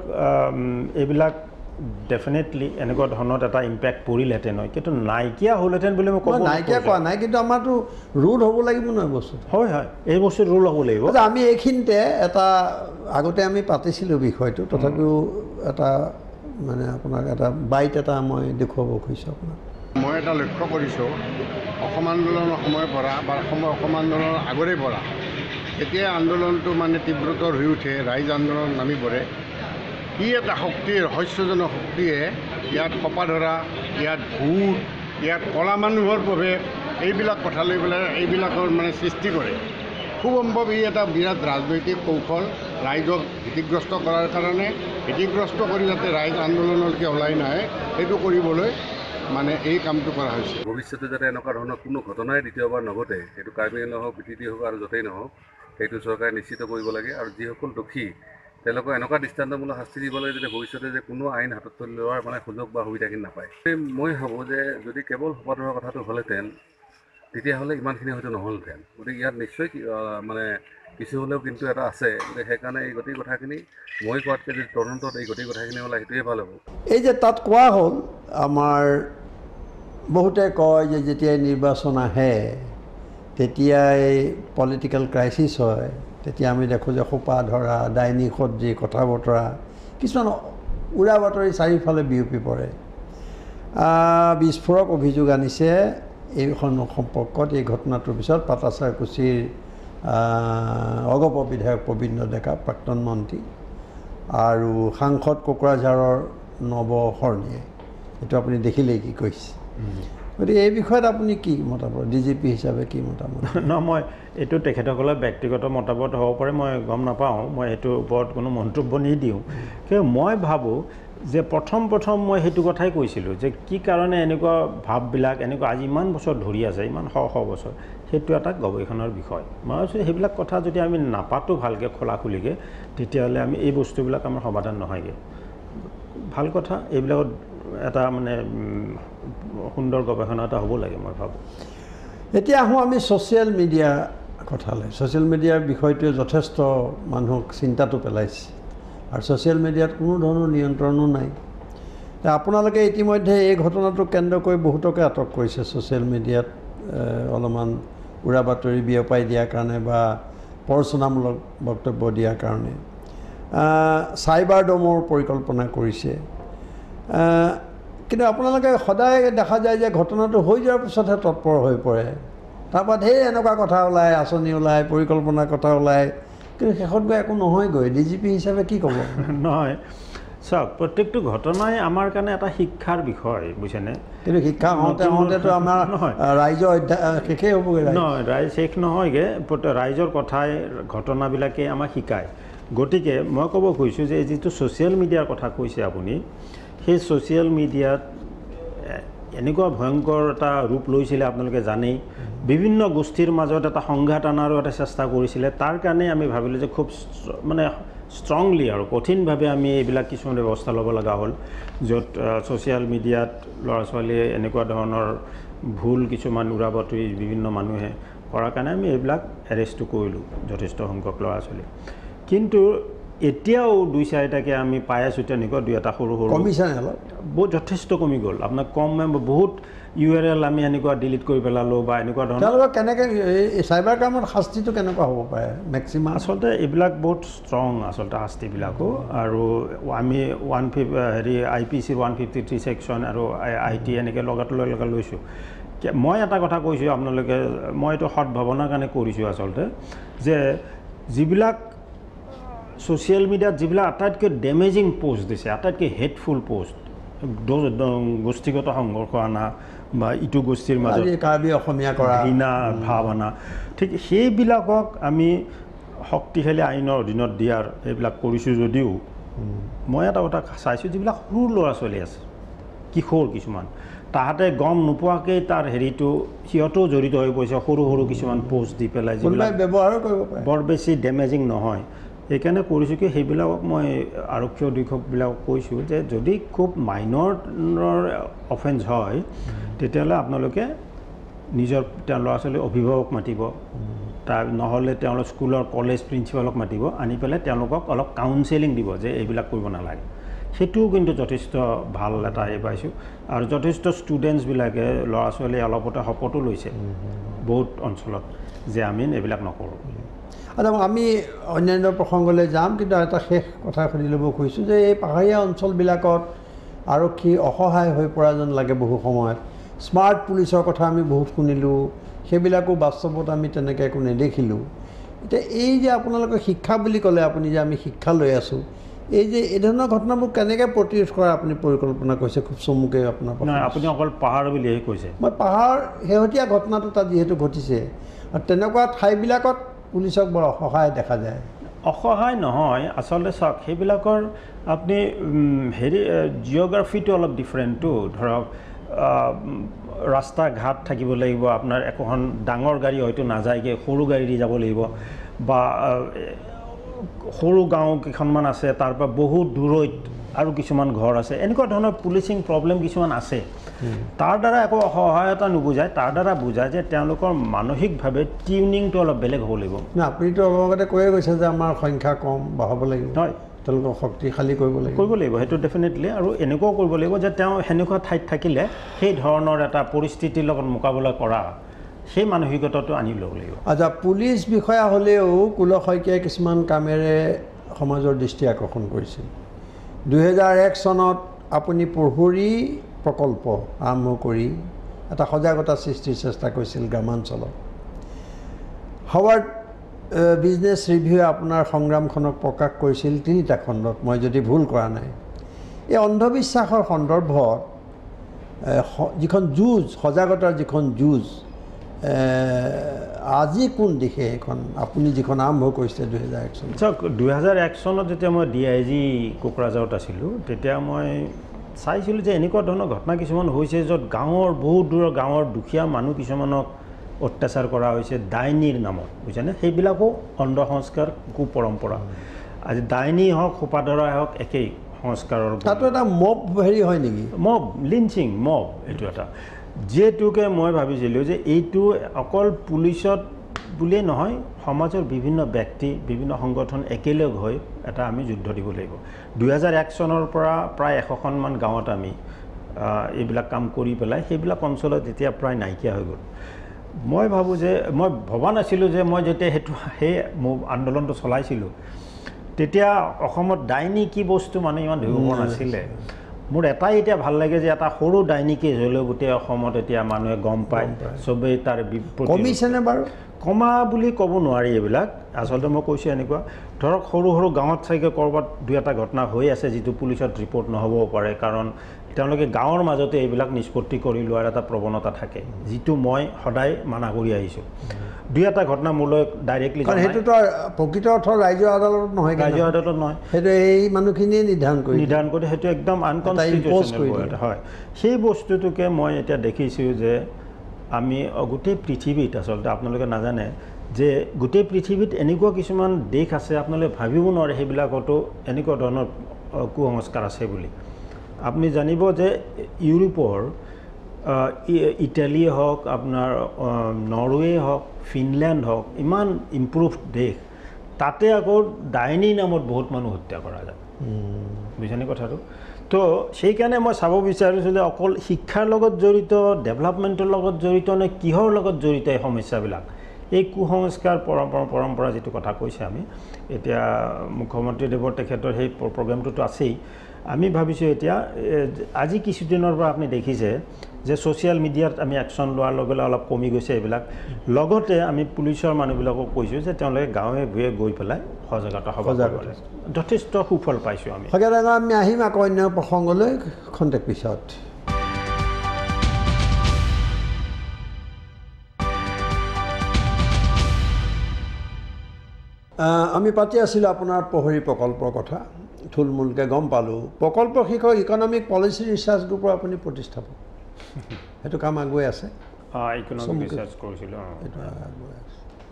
S2: এইবিলাক ডেফিনেটলি এনেকুৱা ধৰণৰ এটা ইম্পেক্ট পৰিলেহেঁতেন হয় কিন্তু নাইকিয়া হ'লহেঁতেন বুলি মই ক'ব নাইকিয়া কোৱা
S1: নাই কিন্তু আমাৰতো ৰোল হ'ব লাগিব নহয় বস্তু হয় হয় এই বস্তুটো ৰোল হ'ব লাগিব আমি এইখিনিতে এটা আগতে আমি পাতিছিলোঁ বিষয়টো তথাপিও এটা মানে আপোনাক এটা বাইট এটা মই দেখুৱাব খুজিছোঁ আপোনাক মই এটা লক্ষ্য কৰিছোঁ অসম আন্দোলনৰ সময়ৰ পৰা বা অসম অসম আন্দোলনৰ আগৰে পৰা এতিয়া আন্দোলনটো মানে তীব্ৰতৰ হৈ উঠে ৰাইজ আন্দোলন নামি পৰে কি এটা শক্তিৰ ৰহস্যজনক শক্তিয়ে ইয়াত সপা ধৰা ইয়াত ভূত ইয়াত কলা মানুহৰ প্ৰৱেশ এইবিলাক কথা লৈ পেলাই এইবিলাকৰ মানে সৃষ্টি কৰে খুব সম্ভৱ ই এটা বিৰাট ৰাজনৈতিক কৌশল ৰাইজক ভীতিগ্ৰস্ত কৰাৰ কাৰণে ভীতিগ্ৰস্ত
S2: কৰি যাতে ৰাইজ আন্দোলনলৈকে ওলাই নাহে সেইটো কৰিবলৈ মানে এই কামটো কৰা হৈছে
S1: ভৱিষ্যতে যাতে এনেকুৱা ধৰণৰ কোনো ঘটনাই দ্বিতীয়বাৰ নঘটে সেইটো কাৰ্বিয়ে নহওক পি টি হওক আৰু য'তেই নহওক সেইটো চৰকাৰে নিশ্চিত কৰিব লাগে আৰু যিসকল দোষী তেওঁলোকক এনেকুৱা দৃষ্টান্তমূলক শাস্তি দিব লাগে যদি ভৱিষ্যতে যে কোনো আইন হাতত তুলি লোৱাৰ মানে সুযোগ বা সুবিধাখিনি নাপায় মই ভাবোঁ যে যদি কেৱল সপাতৰ কথাটো হ'লহেঁতেন তেতিয়াহ'লে ইমানখিনি হয়তো নহ'লহেঁতেন গতিকে ইয়াত নিশ্চয় মানে কিছু হ'লেও কিন্তু এটা আছে গতিকে সেইকাৰণে এই গোটেই কথাখিনি মই কোৱাতকৈ যদি তদন্তত এই গোটেই কথাখিনি হ'লে সেইটোৱে ভাল হ'ব এই যে তাত কোৱা হ'ল আমাৰ বহুতে কয় যে যেতিয়াই নিৰ্বাচন আহে তেতিয়াই পলিটিকেল ক্ৰাইচিছ হয় তেতিয়া আমি দেখোঁ যে সোপা ধৰা ডাইনী সদ্ৰী কথা বতৰা কিছুমান উৰা বাতৰি চাৰিওফালে বিয়পি পৰে বিস্ফোৰক অভিযোগ আনিছে এইখন সম্পৰ্কত এই ঘটনাটোৰ পিছত পাটাচাৰ কুচিৰ অগপ বিধায়ক প্ৰবীণ ডেকা প্ৰাক্তন মন্ত্ৰী আৰু সাংসদ কোকৰাঝাৰৰ নৱ নৱশৰ্ণীয়ে এইটো আপুনি দেখিলেই কি কৈছে গতিকে এই বিষয়ত আপুনি কি মতামত ডি জি পি হিচাপে কি মতামত
S2: ন মই এইটো তেখেতসকলৰ ব্যক্তিগত মতামত হ'ব পাৰে মই গম নাপাওঁ মই সেইটোৰ ওপৰত কোনো মন্তব্য নিদিওঁ কিন্তু মই ভাবোঁ যে প্ৰথম প্ৰথম মই সেইটো কথাই কৈছিলোঁ যে কি কাৰণে এনেকুৱা ভাৱবিলাক এনেকুৱা আজি ইমান বছৰ ধৰি আছে ইমান শ শ বছৰ সেইটো এটা গৱেষণাৰ বিষয় মই ভাবিছোঁ সেইবিলাক কথা যদি আমি নাপাতোঁ ভালকৈ খোলা খুলিকৈ তেতিয়াহ'লে আমি এই বস্তুবিলাক আমাৰ সমাধান নহয়গৈ ভাল কথা এইবিলাকত এটা মানে সুন্দৰ গৱেষণা এটা হ'ব লাগে মই ভাবোঁ
S1: এতিয়া আহোঁ আমি ছ'চিয়েল মিডিয়া কথালৈ ছ'চিয়েল মিডিয়াৰ বিষয়টোৱে যথেষ্ট মানুহক চিন্তাটো পেলাইছে আৰু ছ'চিয়েল মিডিয়াত কোনো ধৰণৰ নিয়ন্ত্ৰণো নাই আপোনালোকে ইতিমধ্যে এই ঘটনাটো কেন্দ্ৰ কৰি বহুতকে আটক কৰিছে ছ'চিয়েল মিডিয়াত অলপমান উৰা বাতৰি বিয়পাই দিয়াৰ কাৰণে বা প্ৰৰচনামূলক বক্তব্য দিয়াৰ কাৰণে চাইবাৰ ডমৰ পৰিকল্পনা কৰিছে কিন্তু আপোনালোকে সদায় দেখা যায় যে ঘটনাটো হৈ যোৱাৰ পিছতহে তৎপৰ হৈ পৰে তাৰপৰা ধেৰ এনেকুৱা কথা ওলায় আঁচনি ওলায় পৰিকল্পনাৰ কথা ওলায় কিন্তু শেষত গৈ একো নহয়গৈ ডি জি পি হিচাপে কি ক'ব নহয়
S2: চাওক প্ৰত্যেকটো ঘটনাই আমাৰ কাৰণে এটা শিক্ষাৰ বিষয় বুজিছেনে কিন্তু
S1: শিক্ষা হওঁতে হওঁতেতো আমাৰ নহয় ৰাইজৰ অধ্যায় শেষেই হ'বগৈ
S2: নহয় ৰাইজ শেষ নহয়গৈ ৰাইজৰ কথাই ঘটনাবিলাকেই আমাক শিকায় গতিকে মই ক'ব খুজিছোঁ যে যিটো ছ'চিয়েল মিডিয়াৰ কথা কৈছে আপুনি সেই ছ'চিয়েল মিডিয়াত এনেকুৱা ভয়ংকৰ এটা ৰূপ লৈছিলে আপোনালোকে জানেই বিভিন্ন গোষ্ঠীৰ মাজত এটা সংঘাত অনাৰো এটা চেষ্টা কৰিছিলে তাৰ কাৰণে আমি ভাবিলোঁ যে খুব মানে ষ্ট্ৰংলি আৰু কঠিনভাৱে আমি এইবিলাক কিছুমান ব্যৱস্থা ল'ব লগা হ'ল য'ত ছ'চিয়েল মিডিয়াত ল'ৰা ছোৱালীয়ে এনেকুৱা ধৰণৰ ভুল কিছুমান উৰা বাতৰি বিভিন্ন মানুহে কৰাৰ কাৰণে আমি এইবিলাক এৰেষ্টো কৰিলোঁ যথেষ্ট সংখ্যক ল'ৰা ছোৱালী কিন্তু এতিয়াও দুই চাৰিটাকে আমি পাই আছোঁ তেনেকুৱা দুই এটা সৰু সৰু কমিছে বহুত যথেষ্ট কমি গ'ল আপোনাক কম বহুত ইউ আৰ এল আমি এনেকুৱা ডিলিট কৰি পেলালোঁ বা এনেকুৱা ধৰণৰ তেওঁলোকক
S1: কেনেকৈ চাইবাৰ ক্ৰাইমত শাস্তিটো কেনেকুৱা হ'ব পাৰে
S2: মেক্সিমাম আচলতে এইবিলাক বহুত ষ্ট্ৰং আচলতে শাস্তিবিলাকো আৰু আমি ওৱান ফিফ হেৰি I P C one fifty three section আৰু আই টি এনেকৈ লগাত লৈ লগাই লৈছোঁ মই এটা কথা কৈছোঁ আপোনালোকে মই এইটো সদ্ভাৱনাৰ কাৰণে কৰিছোঁ আচলতে যে যিবিলাক ছ'চিয়েল মিডিয়াত যিবিলাক আটাইতকৈ ডেমেজিং পোষ্ট দিছে আটাইতকৈ হেডফুল পোষ্ট গোষ্ঠীগত সংঘৰ্ষ আনা বা ইটো গোষ্ঠীৰ মাজত কাৰ্বি অসমীয়া কৰা হীনা ভাৱ আনা ঠিক সেইবিলাকক আমি শক্তিশালী আইনৰ অধীনত দিয়াৰ সেইবিলাক কৰিছোঁ যদিও মই এটা কথা চাইছোঁ যিবিলাক সৰু ল'ৰা ছোৱালী আছে কিশোৰ কিছুমান তাহাঁতে গম নোপোৱাকৈ তাৰ হেৰিটো সিহঁতেও জড়িত হৈ পৰিছে সৰু সৰু কিছুমান পোষ্ট দি পেলাই যিবিলাক ব্যৱহাৰ কৰিব পাৰে বৰ বেছি ডেমেজিং নহয় সেইকাৰণে কৰিছোঁ কি সেইবিলাকক মই আৰক্ষী অধীক্ষকবিলাকক কৈছোঁ যে যদি খুব মাইনৰ অফেঞ্চ হয় তেতিয়াহ'লে আপোনালোকে নিজৰ তেওঁ ল'ৰা ছোৱালীৰ অভিভাৱক মাতিব তাৰ নহ'লে তেওঁলোক স্কুলৰ কলেজ প্ৰিঞ্চিপালক মাতিব আনি পেলাই তেওঁলোকক অলপ কাউন্সেলিং দিব যে এইবিলাক কৰিব নালাগে সেইটোও কিন্তু যথেষ্ট ভাল এটা এই পাইছোঁ আৰু যথেষ্ট ষ্টুডেণ্টছবিলাকে ল'ৰা ছোৱালীয়ে অলপতে শপতো লৈছে বহুত অঞ্চলত যে আমি এইবিলাক নকৰোঁ
S1: আৰু আমি অন্যান্য প্ৰসংগলৈ যাম কিন্তু এটা শেষ কথা সুধি ল'ব খুজিছোঁ যে এই পাহাৰীয়া অঞ্চলবিলাকত আৰক্ষী অসহায় হৈ পৰা যেন লাগে বহু সময়ত স্মাৰ্ট পুলিচৰ কথা আমি বহুত শুনিলোঁ সেইবিলাকো বাস্তৱত আমি তেনেকৈ একো নেদেখিলোঁ এতিয়া এই যে আপোনালোকে শিক্ষা বুলি ক'লে আপুনি যে আমি শিক্ষা লৈ আছোঁ এই যে এই ধৰণৰ ঘটনাবোৰ কেনেকৈ প্ৰতিৰোধ কৰা আপুনি পৰিকল্পনা কৰিছে খুব চমুকৈ আপোনাৰ
S2: আপুনি অকল পাহাৰ বুলিয়েই কৈছে
S1: মই পাহাৰ শেহতীয়া ঘটনাটো তাত যিহেতু ঘটিছে আৰু তেনেকুৱা ঠাইবিলাকত পুলিচক বৰ অসহায় দেখা যায়
S2: অসহায় নহয় আচলতে চাওক সেইবিলাকৰ আপুনি হেৰি জিঅ'গ্ৰাফিটো অলপ ডিফাৰেণ্টটো ধৰক ৰাস্তা ঘাট থাকিব লাগিব আপোনাৰ একোখন ডাঙৰ গাড়ী হয়তো নাযায়গৈ সৰু গাড়ী দি যাব লাগিব বা সৰু গাঁও কেইখনমান আছে তাৰপৰা বহুত দূৰৈত আৰু কিছুমান ঘৰ আছে এনেকুৱা ধৰণৰ পুলিচিং প্ৰব্লেম কিছুমান আছে তাৰ দ্বাৰা একো অসহায়তা নুবুজায় তাৰ দ্বাৰা বুজায় যে তেওঁলোকৰ মানসিকভাৱে টিউনিংটো অলপ বেলেগ হ'ব লাগিব
S1: নাই আপুনিতো অলপ আগতে কৈয়ে গৈছে যে আমাৰ সংখ্যা কম বঢ়াব লাগিব হয় তেওঁলোকক শক্তিশালী কৰিব লাগিব
S2: কৰিব লাগিব সেইটো ডেফিনেটলি আৰু এনেকুৱাও কৰিব লাগিব যে তেওঁ সেনেকুৱা ঠাইত থাকিলে সেই ধৰণৰ এটা পৰিস্থিতিৰ লগত মোকাবিলা কৰা সেই মানসিকতাটো আনি ল'ব লাগিব
S1: আচ্ছা পুলিচ বিষয়া হ'লেও কুল শইকীয়াই কিছুমান কামেৰে সমাজৰ দৃষ্টি আকৰ্ষণ কৰিছিল দুহেজাৰ এক চনত আপুনি পঢ়ুৰী প্ৰকল্প আৰম্ভ কৰি এটা সজাগতা সৃষ্টিৰ চেষ্টা কৰিছিল গ্ৰামাঞ্চলত হাৱাৰ্ড বিজনেছ ৰিভিউ আপোনাৰ সংগ্ৰামখনক প্ৰকাশ কৰিছিল তিনিটা খণ্ডত মই যদি ভুল কৰা নাই এই অন্ধবিশ্বাসৰ সন্দৰ্ভত যিখন যুঁজ সজাগতাৰ যিখন যুঁজ আজি কোন দিশে সেইখন আপুনি যিখন আৰম্ভ কৰিছে দুহেজাৰ এক চন
S2: চাওক দুহেজাৰ এক চনত যেতিয়া মই ডি আই জি কোকৰাঝাৰত আছিলোঁ তেতিয়া মই চাইছিলোঁ যে এনেকুৱা ধৰণৰ ঘটনা কিছুমান হৈছে য'ত গাঁৱৰ বহুত দূৰৰ গাঁৱৰ দুখীয়া মানুহ কিছুমানক অত্যাচাৰ কৰা হৈছে ডাইনীৰ নামত বুজিছেনে সেইবিলাকো অন্ধসংস্কাৰ কু পৰম্পৰা আজি ডাইনী হওক সোপাধৰাই হওক একেই সংস্কাৰৰ তাতো এটা মব হেৰি হয় নেকি মব লিঞ্চিং মব এইটো এটা যিহেতুকে মই ভাবিছিলোঁ যে এইটো অকল পুলিচত বুলিয়েই নহয় সমাজৰ বিভিন্ন ব্যক্তি বিভিন্ন সংগঠন একেলগ হৈ এটা আমি যুদ্ধ দিব লাগিব দুহেজাৰ এক চনৰ পৰা প্ৰায় এশখনমান গাঁৱত আমি এইবিলাক কাম কৰি পেলাই সেইবিলাক অঞ্চলত এতিয়া প্ৰায় নাইকিয়া হৈ গ'ল মই ভাবোঁ যে মই ভবা নাছিলোঁ যে মই যেতিয়া সেইটো সেই আন্দোলনটো চলাইছিলোঁ তেতিয়া অসমত ডাইনী কি বস্তু মানে ইমান ধৰিব নাছিলে মোৰ এটাই এতিয়া ভাল লাগে যে এটা সৰু ডাইনিকে জ্বলে গোটেই অসমত এতিয়া মানুহে গম পায় চবেই তাৰ কমিছেনে বাৰু কমা বুলি ক'ব নোৱাৰি এইবিলাক আচলতে মই কৈছোঁ এনেকুৱা ধৰক সৰু সৰু গাঁৱত চাগে ক'ৰবাত দুই এটা ঘটনা হৈ আছে যিটো পুলিচত ৰিপৰ্ট নহ'বও পাৰে কাৰণ তেওঁলোকে গাঁৱৰ মাজতে এইবিলাক নিষ্পত্তি কৰি লোৱাৰ এটা প্ৰৱণতা থাকে যিটো মই সদায় মানা কৰি আহিছোঁ দুই এটা ঘটনা মোলৈ ডাইৰেক্টলি সেইটোতো প্ৰকৃত অৰ্থ
S1: ৰাইজৰ আদালত নহয় ৰাজ্য আদালতত
S2: নহয় সেইটো এই মানুহখিনিয়ে নিৰ্ধাৰণ কৰি নিৰ্ধাৰণ কৰি সেইটো একদম আনকনষ্টিটিউচন হয় সেই বস্তুটোকে মই এতিয়া দেখিছোঁ যে আমি গোটেই পৃথিৱীত আচলতে আপোনালোকে নাজানে যে গোটেই পৃথিৱীত এনেকুৱা কিছুমান দেশ আছে আপোনালোকে ভাবিব নোৱাৰে সেইবিলাকতো এনেকুৱা ধৰণৰ কু সংস্কাৰ আছে বুলি আপুনি জানিব যে ইউৰোপৰ ইটালী হওক আপোনাৰ নৰৱে হওক ফিনলেণ্ড হওক ইমান ইম্প্ৰুভ দেশ তাতে আকৌ ডাইনী নামত বহুত মানুহ হত্যা কৰা যায় বুজিছেনে কথাটো তো সেইকাৰণে মই চাব বিচাৰিছোঁ যে অকল শিক্ষাৰ লগত জড়িত ডেভেলপমেণ্টৰ লগত জড়িত নে কিহৰ লগত জড়িত এই সমস্যাবিলাক এই কু সংস্কাৰ পৰম্পৰা পৰম্পৰা যিটো কথা কৈছে আমি এতিয়া মুখ্যমন্ত্ৰীদেৱৰ তেখেতৰ সেই প্ৰগ্ৰেমটোতো আছেই আমি ভাবিছোঁ এতিয়া আজি কিছুদিনৰ পৰা আপুনি দেখিছে যে ছ'চিয়েল মিডিয়াত আমি একশ্যন লোৱাৰ লগে লগে অলপ কমি গৈছে এইবিলাক লগতে আমি পুলিচৰ মানুহবিলাকক কৈছোঁ যে তেওঁলোকে গাঁৱে ভূঁয়ে গৈ পেলাই সজাগতা হ'ব যথেষ্ট সুফল পাইছোঁ আমি
S1: আমি আহিম আকৌ অন্য প্ৰসংগলৈ খন্তেক পিছত আমি পাতি আছিলোঁ আপোনাৰ পহৰী প্ৰকল্পৰ কথা থুলমূলকৈ গম পালোঁ প্ৰকল্প শিক্ষক ইকনমিক পলিচি ৰিচাৰ্চ গ্ৰুপৰ আপুনি প্ৰতিষ্ঠাপক সেইটো কাম আগুৱাই আছে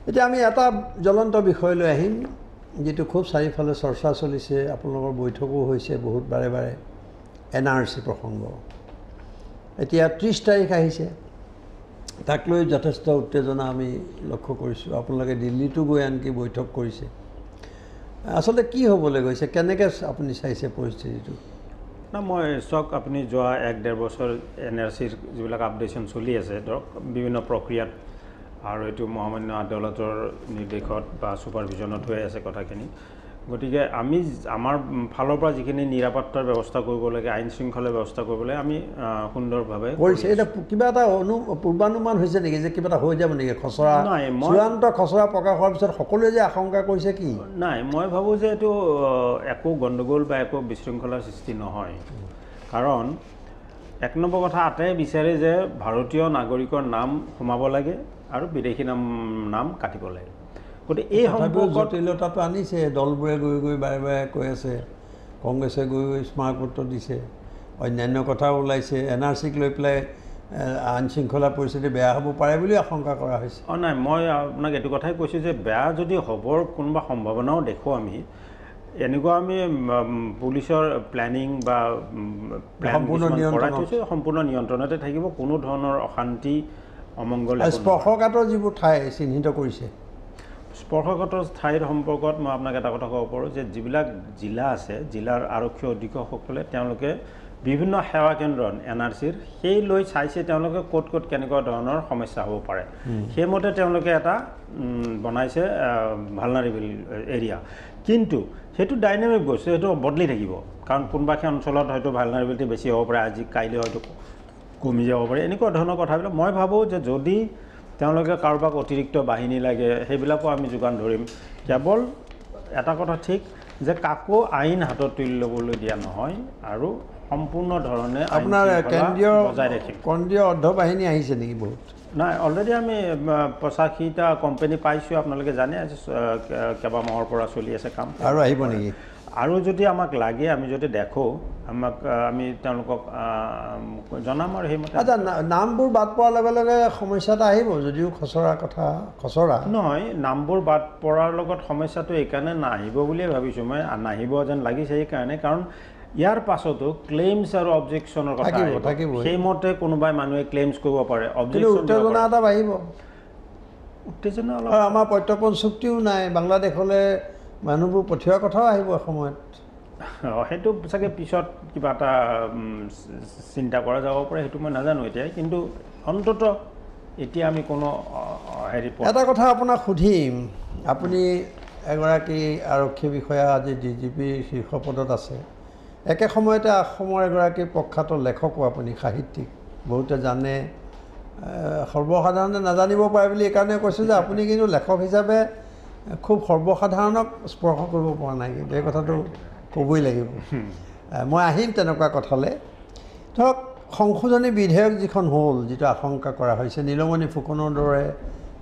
S1: এতিয়া আমি এটা জ্বলন্ত বিষয়লৈ আহিম যিটো খুব চাৰিওফালে চৰ্চা চলিছে আপোনালোকৰ বৈঠকো হৈছে বহুত বাৰে বাৰে এন আৰ চি প্ৰসংগ এতিয়া ত্ৰিছ তাৰিখ আহিছে তাক লৈ যথেষ্ট উত্তেজনা আমি লক্ষ্য কৰিছোঁ আপোনালোকে দিল্লীতো গৈ আনকি বৈঠক কৰিছে আচলতে কি হ'বলৈ গৈছে কেনেকৈ আপুনি চাইছে পৰিস্থিতিটো
S2: না মই চাওক আপুনি যোৱা এক ডেৰ বছৰ এন আৰ চিৰ যিবিলাক আপডেশ্যন চলি আছে ধৰক বিভিন্ন প্ৰক্ৰিয়াত আৰু এইটো মহামান্য আদালতৰ নিৰ্দেশত বা ছুপাৰভিজনত হৈ আছে কথাখিনি গতিকে আমি আমাৰ ফালৰ পৰা যিখিনি নিৰাপত্তাৰ ব্যৱস্থা কৰিব লাগে আইন শৃংখলাৰ ব্যৱস্থা কৰিব লাগে আমি সুন্দৰভাৱে কৰিছে এতিয়া
S1: কিবা এটা অনু পূৰ্বানুমান হৈছে নেকি যে কিবা এটা হৈ যাব নেকি খচৰা নাই মই চূড়ান্ত খচৰা প্ৰকাশ হোৱাৰ পিছত সকলোৱে যে আশংকা কৰিছে কি
S2: নাই মই ভাবোঁ যে এইটো একো গণ্ডগোল বা একো বিশৃংখলাৰ সৃষ্টি নহয় কাৰণ এক নম্বৰ কথা আটাই বিচাৰে যে ভাৰতীয় নাগৰিকৰ নাম সোমাব লাগে আৰু বিদেশী নাম নাম কাটিব লাগে গতিকে এই সম্পৰ্ক
S1: জটিলতাটো আনিছে দলবোৰে গৈ গৈ বাৰে বাৰে কৈ আছে কংগ্ৰেছে গৈ গৈ স্মাৰক পত্ৰ দিছে অন্যান্য কথাও ওলাইছে এন আৰ চিক লৈ পেলাই আইন শৃংখলা পৰিস্থিতি বেয়া হ'ব পাৰে বুলি আশংকা কৰা হৈছে
S2: অঁ নাই মই আপোনাক এইটো কথাই কৈছোঁ যে বেয়া যদি হ'বৰ কোনোবা সম্ভাৱনাও দেখোঁ আমি এনেকুৱা আমি পুলিচৰ প্লেনিং বা সম্পূৰ্ণ নিয়ন্ত্ৰণ সম্পূৰ্ণ নিয়ন্ত্ৰণতে থাকিব কোনো ধৰণৰ অশান্তি অমংগল
S1: স্পৰ্শকাতৰ যিবোৰ ঠাই চিহ্নিত কৰিছে
S2: স্পৰ্শকাতৰ স্থায়ীৰ সম্পৰ্কত মই আপোনাক এটা কথা ক'ব পাৰোঁ যে যিবিলাক জিলা আছে জিলাৰ আৰক্ষী অধীক্ষকসকলে তেওঁলোকে বিভিন্ন সেৱা কেন্দ্ৰ এন আৰ চিৰ সেই লৈ চাইছে তেওঁলোকে ক'ত ক'ত কেনেকুৱা ধৰণৰ সমস্যা হ'ব পাৰে সেইমতে তেওঁলোকে এটা বনাইছে ভালনাৰিবিল এৰিয়া কিন্তু সেইটো ডাইনেমিক বস্তু সেইটো বদলি থাকিব কাৰণ কোনোবাখিনি অঞ্চলত হয়তো ভালনাৰিবিলিটি বেছি হ'ব পাৰে আজি কাইলৈ হয়তো কমি যাব পাৰে এনেকুৱা ধৰণৰ কথাবিলাক মই ভাবোঁ যে যদি তেওঁলোকে কাৰোবাক অতিৰিক্ত বাহিনী লাগে সেইবিলাকো আমি যোগান ধৰিম কেৱল এটা কথা ঠিক যে কাকো আইন হাতত তুলি ল'বলৈ দিয়া নহয় আৰু সম্পূৰ্ণ ধৰণে আপোনাৰ কেন্দ্ৰীয় বজাই ৰাখিম
S1: কেন্দ্ৰীয় অৰ্ধবাহিনী আহিছে নেকি বহুত
S2: নাই অলৰেডি আমি পঁচাশীটা কোম্পানী পাইছোঁ আপোনালোকে জানে কেইবামাহৰ পৰা চলি আছে কাম আৰু আহিব নেকি আৰু যদি আমাক লাগে আমি যদি দেখো আমাক আমি তেওঁলোকক জনাম আৰু সেইমতে আচ্ছা
S1: নামবোৰ বাদ পোৱাৰ লগে লগে সমস্যা এটা আহিব যদিও খচৰা কথা
S2: খচৰা নহয় নামবোৰ বাদ পৰাৰ লগত সমস্যাটো এইকাৰণে নাহিব বুলিয়ে ভাবিছোঁ মই নাহিব যেন লাগিছে সেইকাৰণে কাৰণ ইয়াৰ পাছতো ক্লেইমছ আৰু অবজেকশ্যনৰ কথা আহিব থাকিব সেইমতে কোনোবাই মানুহে ক্লেইমছ কৰিব পাৰে অবজেকশ্যন উত্তেজনা এটা বাঢ়িব
S1: উত্তেজনা অলপ আমাৰ প্ৰত্যৰ্পণ চুক্তিও নাই বাংলাদেশলৈ মানুহবোৰ পঠিওৱা কথাও আহিব সময়ত
S2: অঁ সেইটো চাগে পিছত কিবা এটা চিন্তা কৰা যাব পাৰে সেইটো মই নাজানো এতিয়া কিন্তু অন্তত এতিয়া আমি কোনো হেৰি এটা কথা
S1: আপোনাক সুধিম আপুনি এগৰাকী আৰক্ষী বিষয়া আজি ডি জি পিৰ শীৰ্ষ পদত আছে একে সময়তে অসমৰ এগৰাকী প্ৰখ্যাত লেখকো আপুনি সাহিত্যিক বহুতে জানে সৰ্বসাধাৰণে নাজানিব পাৰে বুলি এইকাৰণে কৈছোঁ যে আপুনি কিন্তু লেখক হিচাপে খুব সৰ্বসাধাৰণক স্পৰ্শ কৰিব পৰা নাই কিন্তু এই কথাটো ক'বই লাগিব মই আহিম তেনেকুৱা কথালৈ ধৰক সংশোধনী বিধেয়ক যিখন হ'ল যিটো আশংকা কৰা হৈছে নীলমণি ফুকনৰ দৰে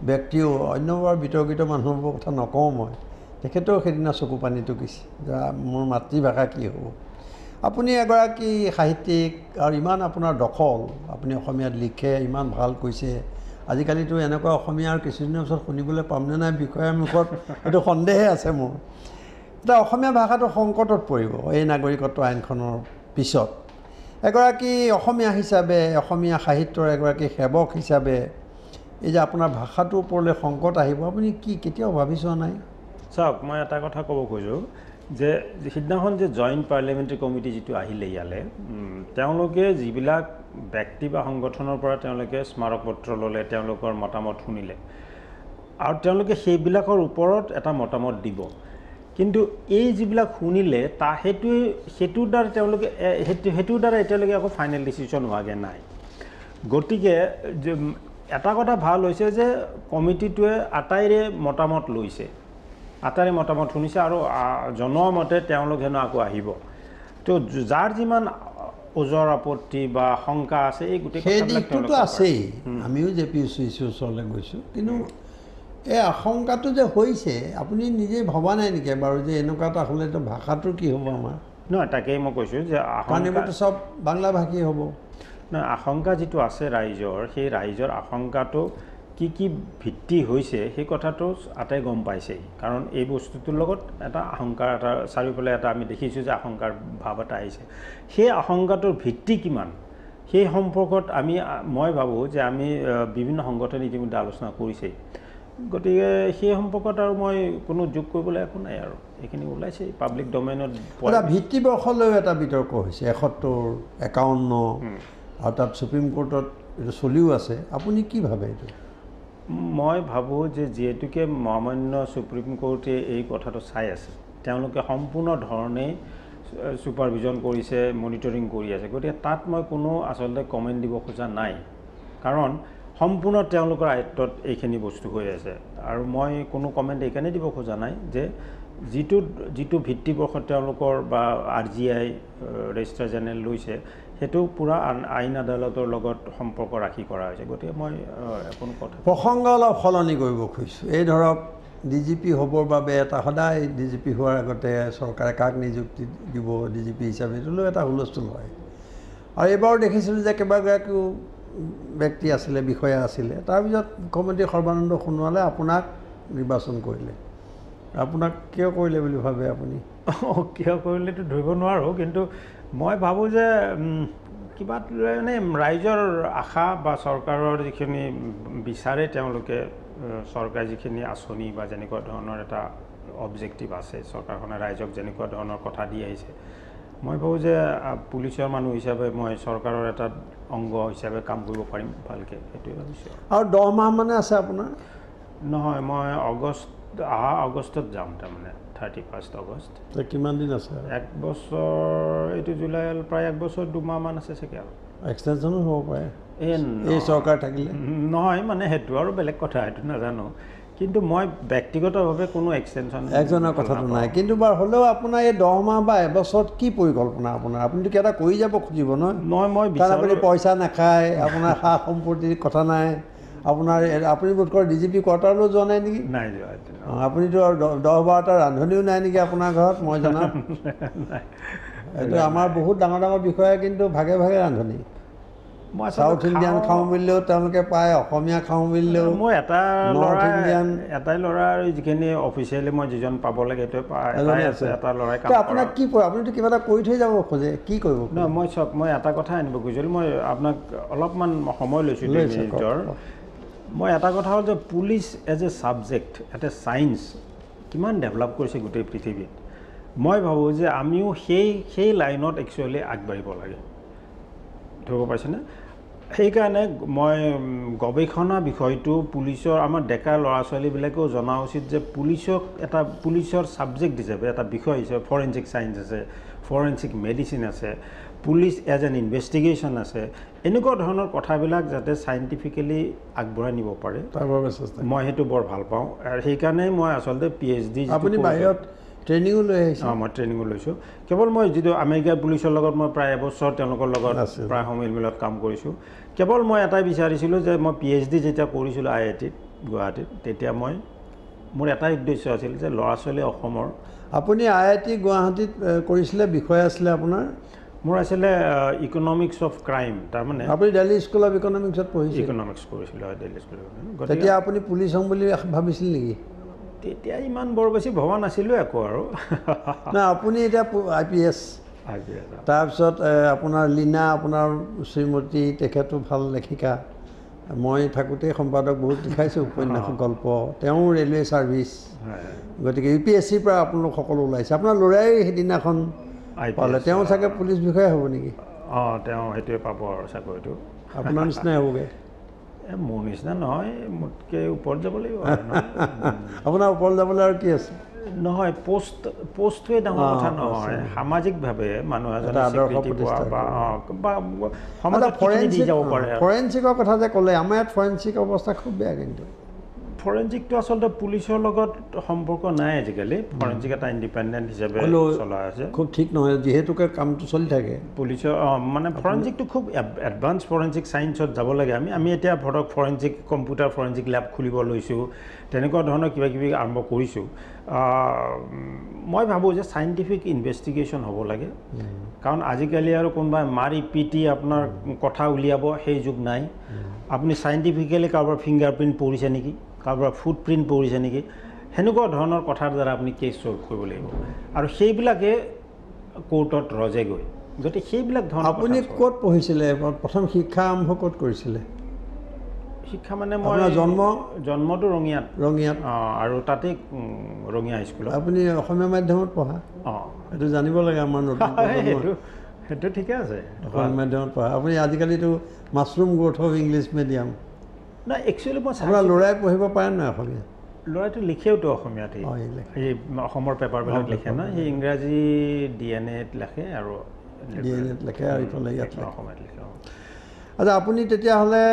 S1: ব্যক্তিও অন্যবাৰ বিতৰ্কিত মানুহবোৰৰ কথা নকওঁ মই তেখেতেও সেইদিনা চকু পানী টুকিছে মোৰ মাতৃভাষা কি হ'ব আপুনি এগৰাকী সাহিত্যিক আৰু ইমান আপোনাৰ দখল আপুনি অসমীয়াত লিখে ইমান ভাল কৈছে আজিকালিতো এনেকুৱা অসমীয়া আৰু কিছুদিনৰ পিছত শুনিবলৈ পামনে নাই বিষয়াৰ মুখত সেইটো সন্দেহে আছে মোৰ এতিয়া অসমীয়া ভাষাটো সংকটত পৰিব এই নাগৰিকত্ব আইনখনৰ পিছত এগৰাকী অসমীয়া হিচাপে অসমীয়া সাহিত্যৰ এগৰাকী সেৱক হিচাপে এই যে আপোনাৰ ভাষাটোৰ ওপৰলৈ সংকট আহিব আপুনি কি কেতিয়াও ভাবি চোৱা নাই
S2: চাওক মই এটা কথা ক'ব খোজোঁ যে সিদিনাখন যে জইণ্ট পাৰ্লিয়ামেণ্টেৰী কমিটি যিটো আহিলে ইয়ালে তেওঁলোকে যিবিলাক ব্যক্তি বা সংগঠনৰ পৰা তেওঁলোকে স্মাৰক পত্ৰ ল'লে তেওঁলোকৰ মতামত শুনিলে আৰু তেওঁলোকে সেইবিলাকৰ ওপৰত এটা মতামত দিব কিন্তু এই যিবিলাক শুনিলে তা সেইটোৱে সেইটোৰ দ্বাৰা তেওঁলোকে সেইটো সেইটোৰ দ্বাৰা এতিয়ালৈকে আকৌ ফাইনেল ডিচিশ্যন হোৱাগৈ নাই গতিকে এটা কথা ভাল হৈছে যে কমিটিটোৱে আটাইৰে মতামত লৈছে আটাৰে মতামত শুনিছে আৰু জনোৱা মতে তেওঁলোক হেনো আকৌ আহিব তো যাৰ যিমান ওজৰ আপত্তি বা শংকা আছে এই গোটেই সেই দিশটোতো আছেই আমিও জে পি চি চিৰ ওচৰলৈ গৈছোঁ
S1: কিন্তু এই আশংকাটো যে হৈছে আপুনি নিজেই ভবা নাই নেকি বাৰু যে এনেকুৱা এটা হ'লেতো ভাষাটো কি হ'ব আমাৰ
S2: নহয় তাকেই মই কৈছোঁ যে আশংকাটো চব বাংলা ভাষী হ'ব নহয় আশংকা যিটো আছে ৰাইজৰ সেই ৰাইজৰ আশংকাটো কি কি ভিত্তি হৈছে সেই কথাটো আটাই গম পাইছেই কাৰণ এই বস্তুটোৰ লগত এটা আশংকাৰ এটা চাৰিওফালে এটা আমি দেখিছোঁ যে আশংকাৰ ভাৱ এটা আহিছে সেই আশংকাটোৰ ভিত্তি কিমান সেই সম্পৰ্কত আমি মই ভাবোঁ যে আমি বিভিন্ন সংগঠনে ইতিমধ্যে আলোচনা কৰিছেই গতিকে সেই সম্পৰ্কত আৰু মই কোনো যোগ কৰিবলৈ একো নাই আৰু এইখিনি ওলাইছেই পাব্লিক ডমেইনত
S1: ভিত্তি বৰ্ষলৈও এটা বিতৰ্ক হৈছে এসত্তৰ একাৱন্ন আৰু তাত চুপ্ৰিম কোৰ্টত এইটো চলিও আছে আপুনি কি ভাবে এইটো
S2: মই ভাবোঁ যে যিহেতুকে মহামান্য সুপ্ৰিম কোৰ্টে এই কথাটো চাই আছে তেওঁলোকে সম্পূৰ্ণ ধৰণেই ছুপাৰভিজন কৰিছে মনিটৰিং কৰি আছে গতিকে তাত মই কোনো আচলতে কমেণ্ট দিব খোজা নাই কাৰণ সম্পূৰ্ণ তেওঁলোকৰ আয়ত্তত এইখিনি বস্তু হৈ আছে আৰু মই কোনো কমেণ্ট এইকাৰণেই দিব খোজা নাই যে যিটো যিটো ভিত্তিবৰ্ষত তেওঁলোকৰ বা R G I registrar general লৈছে সেইটো পূৰা আইন আদালতৰ লগত সম্পৰ্ক ৰাখি কৰা হৈছে গতিকে মই এখন কথা
S1: প্ৰসংগ অলপ সলনি কৰিব খুজিছোঁ এই ধৰক ডি জি পি হ'বৰ বাবে এটা সদায় ডি জি পি হোৱাৰ আগতে চৰকাৰে কাক নিযুক্তি দিব ডি জি পি হিচাপে এইটোলৈ এটা হুলস্থুল হয় আৰু এইবাৰো দেখিছিলোঁ যে কেইবাগৰাকীও ব্যক্তি আছিলে বিষয়া আছিলে তাৰপিছত মুখ্যমন্ত্ৰী সৰ্বানন্দ সোণোৱালে আপোনাক নিৰ্বাচন কৰিলে আপোনাক
S2: কিয় কৰিলে বুলি ভাবে আপুনি অঁ কিয় কৰিলেতো ধৰিব নোৱাৰোঁ কিন্তু মই ভাবোঁ যে কিবা মানে ৰাইজৰ আশা বা চৰকাৰৰ যিখিনি বিচাৰে তেওঁলোকে চৰকাৰে যিখিনি আঁচনি বা যেনেকুৱা ধৰণৰ এটা অবজেক্টিভ আছে চৰকাৰখনে ৰাইজক যেনেকুৱা ধৰণৰ কথা দি আহিছে মই ভাবোঁ যে পুলিচৰ মানুহ হিচাপে মই চৰকাৰৰ এটা অংগ হিচাপে কাম কৰিব পাৰিম ভালকৈ সেইটোৱে ভাবিছোঁ আৰু দহ মাহ মানে আছে আপোনাৰ নহয় মই আগষ্ট অহা আগষ্টত যাম তাৰমানে থাৰ্টি ফাৰ্ষ্ট আগষ্ট কিমান দিন আছে এক বছৰ এইটো জুলাই প্ৰায় এক বছৰ দুমাহমান আছে চাগে আৰু এক্সটেনশ্যনো হ'ব পাৰে এই চৰকাৰ থাকিলে নহয় মানে সেইটো আৰু বেলেগ কথা সেইটো নাজানো কিন্তু মই ব্যক্তিগতভাৱে কোনো এক্সটেনশ্যন একজনৰ কথাটো নাই
S1: কিন্তু বাৰু হ'লেও আপোনাৰ এই দহ মাহ বা এবছৰত কি পৰিকল্পনা আপোনাৰ আপুনিতো কিবা এটা কৰি যাব খুজিব নহয় নহয় মই পইচা নাখায় আপোনাৰ সা সম্পত্তিৰ কথা নাই আপোনাৰ আপুনি বোধকৰ ডি জি পি কোৱাৰ্টাৰলৈ যোৱা নাই নেকি নাই যোৱা আপুনিতো আৰু দহ বাৰটা ৰান্ধনিও নাই নেকি আপোনাৰ ঘৰত মই জনা এইটো আমাৰ বহুত ডাঙৰ ডাঙৰ বিষয়ে কিন্তু ভাগে ভাগে ৰান্ধনি মই চাউথ ইণ্ডিয়ান খাওঁ বুলিলেও তেওঁলোকে পায় অসমীয়া
S2: খাওঁ বুলিলেও মই এটা নৰ্থ ইণ্ডিয়ান এটাই ল'ৰা আৰু যিখিনি অফিচিয়েলি মই যিজন পাব লাগে সেইটোৱে পাই আছে এটা ল'ৰাই আপোনাক কি কৰে আপুনিতো কিবা এটা কৰি থৈ যাব খোজে কি কৰিব নহয় মই চাওক মই এটা কথা আনিব খুজিছিলোঁ মই আপোনাক অলপমান সময় লৈছিলোঁ মই এটা কথা হ'ল যে police as a subject at a science কিমান ডেভেলপ কৰিছে গোটেই পৃথিৱীত মই ভাবোঁ যে আমিও সেই সেই লাইনত একচুৱেলি আগবাঢ়িব লাগে ধৰিব পাৰিছেনে সেইকাৰণে মই গৱেষণা বিষয়টো পুলিচৰ আমাৰ ডেকা ল'ৰা ছোৱালীবিলাকেও জনা উচিত যে পুলিচক এটা পুলিচৰ ছাবজেক্ট হিচাপে এটা বিষয় হিচাপে ফৰেনচিক ছায়েঞ্চ আছে ফৰেনচিক মেডিচিন আছে পুলিচ এজ এন ইনভেষ্টিগেশ্যন আছে এনেকুৱা ধৰণৰ কথাবিলাক যাতে চাইণ্টিফিকেলি আগবঢ়াই নিব পাৰে তাৰ বাবে চেষ্টা মই সেইটো বৰ ভাল পাওঁ আৰু সেইকাৰণে মই আচলতে পি এইচ ডি আপুনি বাহিৰত ট্ৰেইনিঙো লৈ আহিছোঁ অঁ মই ট্ৰেইনিঙো লৈছোঁ কেৱল মই যিটো আমেৰিকা পুলিচৰ লগত মই প্ৰায় এবছৰ তেওঁলোকৰ লগত প্ৰায় সমিল মিলত কাম কৰিছোঁ কেৱল মই এটাই বিচাৰিছিলোঁ যে মই পি এইচ ডি যেতিয়া কৰিছিলোঁ আই আই টিত গুৱাহাটীত তেতিয়া মই মোৰ এটাই উদ্দেশ্য আছিল যে ল'ৰা ছোৱালী অসমৰ
S1: আপুনি আই আই টি গুৱাহাটীত কৰিছিলে বিষয় আছিলে আপোনাৰ মোৰ আছিলে
S2: ইকনমিক্স অফ ক্ৰাইম তাৰমানে আপুনি
S1: দেলহি স্কুল অফ ইকনমিক্সত পঢ়িছিল ইকনমিক্স
S2: কৰিছিলোঁ হয় দেলহি স্কুল অফ তেতিয়া
S1: আপুনি পুলিচ হ'ম বুলি ভাবিছিল নেকি তেতিয়া ইমান বৰ বেছি ভবা
S2: নাছিলোঁ একো আৰু
S1: নাই আপুনি এতিয়া I P S I P S তাৰপিছত আপোনাৰ লীনা আপোনাৰ শ্ৰীমতী তেখেতো ভাল লেখিকা মই থাকোঁতেই সম্পাদক বহুত লিখাইছোঁ উপন্যাস গল্প তেওঁ ৰেলৱে ছাৰ্ভিচ গতিকে ইউ পি এছ চিৰ পৰা আপোনালোক সকলো ওলাইছে আপোনাৰ ল'ৰাই সেইদিনাখন আই তেওঁ চাগে পুলিচ বিষয়া হ'ব নেকি
S2: অঁ তেওঁ সেইটোৱে পাব আৰু চাকৰিটো আপোনাৰ নিচিনাই হ'বগৈ এই মোৰ নিচিনা নহয় মোতকৈ ওপৰত যাব লাগিব আপোনাৰ ওপৰত যাবলৈ আৰু কি আছে নহয় পষ্ট পোষ্টটোৱে ডাঙৰ কথা নহয় সামাজিকভাৱে মানুহ এজন আদৰ্শ
S1: ফৰেঞ্চিকৰ কথা যে ক'লে আমাৰ ইয়াত ফৰেঞ্চিক অৱস্থা খুব
S2: বেয়া কিন্তু ফৰেঞ্জিকটো আচলতে পুলিচৰ লগত সম্পৰ্ক নাই আজিকালি ফৰেঞ্জিক এটা ইণ্ডিপেণ্ডেণ্ট হিচাপে চলাই আছে খুব ঠিক নহয় যিহেতুকে কামটো চলি থাকে পুলিচৰ অঁ মানে ফৰেঞ্জিকটো খুব এডভান্স ফৰেঞ্জিক চায়েন্সত যাব লাগে আমি আমি এতিয়া ধৰক ফৰেঞ্জিক কম্পিউটাৰ ফৰেঞ্জিক লেব খুলিব লৈছোঁ তেনেকুৱা ধৰণৰ কিবা কিবি আৰম্ভ কৰিছোঁ মই ভাবোঁ যে চাইণ্টিফিক ইনভেষ্টিগেশ্যন হ'ব লাগে কাৰণ আজিকালি আৰু কোনোবাই মাৰি পিটি আপোনাৰ কথা উলিয়াব সেই যুগ নাই আপুনি চাইণ্টিফিকেলি কাৰোবাৰ ফিংগাৰ প্ৰিণ্ট পৰিছে নেকি কাৰোবাৰ ফুটপ্ৰিণ্ট পৰিছে নেকি সেনেকুৱা ধৰণৰ কথাৰ দ্বাৰা আপুনি কেছ চল্ভ কৰিব লাগিব আৰু সেইবিলাকে কোৰ্টত ৰজেগৈ গতিকে সেইবিলাক
S1: ধৰণৰ আপুনি ক'ত পঢ়িছিলে প্ৰথম শিক্ষা আৰম্ভ ক'ত কৰিছিলে
S2: শিক্ষা মানে মই জন্ম জন্মটো ৰঙিয়াত ৰঙিয়াত অঁ আৰু তাতেই ৰঙিয়া স্কুলত আপুনি
S1: অসমীয়া মাধ্যমত পঢ়া
S2: অঁ সেইটো জানিব লাগে আমাৰ নতুন সেইটো ঠিকে আছে
S1: অসমীয়া মাধ্যমত পঢ়া আপুনি আজিকালিতো mushroom growth of English medium
S2: নাই একচুৱেলি মই চাইছোঁ ল'ৰাই
S1: পঢ়িব পাৰে নাই অসমীয়া
S2: ল'ৰাইটো লিখেওতো অসমীয়াতে সেই অসমৰ পেপাৰবিলাক লিখে ন সেই ইংৰাজী ডি এন এত লিখে আৰু ডি এন এত লিখে আৰু ইফালে ইয়াত অসমীয়াত লিখে
S1: আচ্ছা আপুনি তেতিয়াহ'লে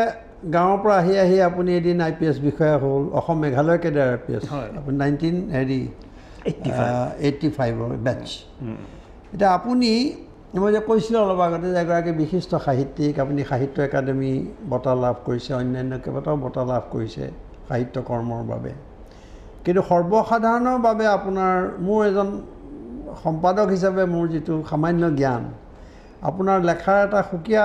S1: গাঁৱৰ পৰা আহি আহি আপুনি এদিন আই পি এছ বিষয়া হ'ল Assam Meghalaya cadre I P S আপুনি নাইনটিন হেৰি এইটটি ফাইভৰ বেটছ এতিয়া আপুনি মই যে কৈছিলোঁ অলপ আগতে যে এগৰাকী বিশিষ্ট সাহিত্যিক আপুনি সাহিত্য একাডেমি বঁটা লাভ কৰিছে অন্যান্য কেইবাটাও বঁটা লাভ কৰিছে সাহিত্য কৰ্মৰ বাবে কিন্তু সৰ্বসাধাৰণৰ বাবে আপোনাৰ মোৰ এজন সম্পাদক হিচাপে মোৰ যিটো সামান্য জ্ঞান আপোনাৰ লেখাৰ এটা সুকীয়া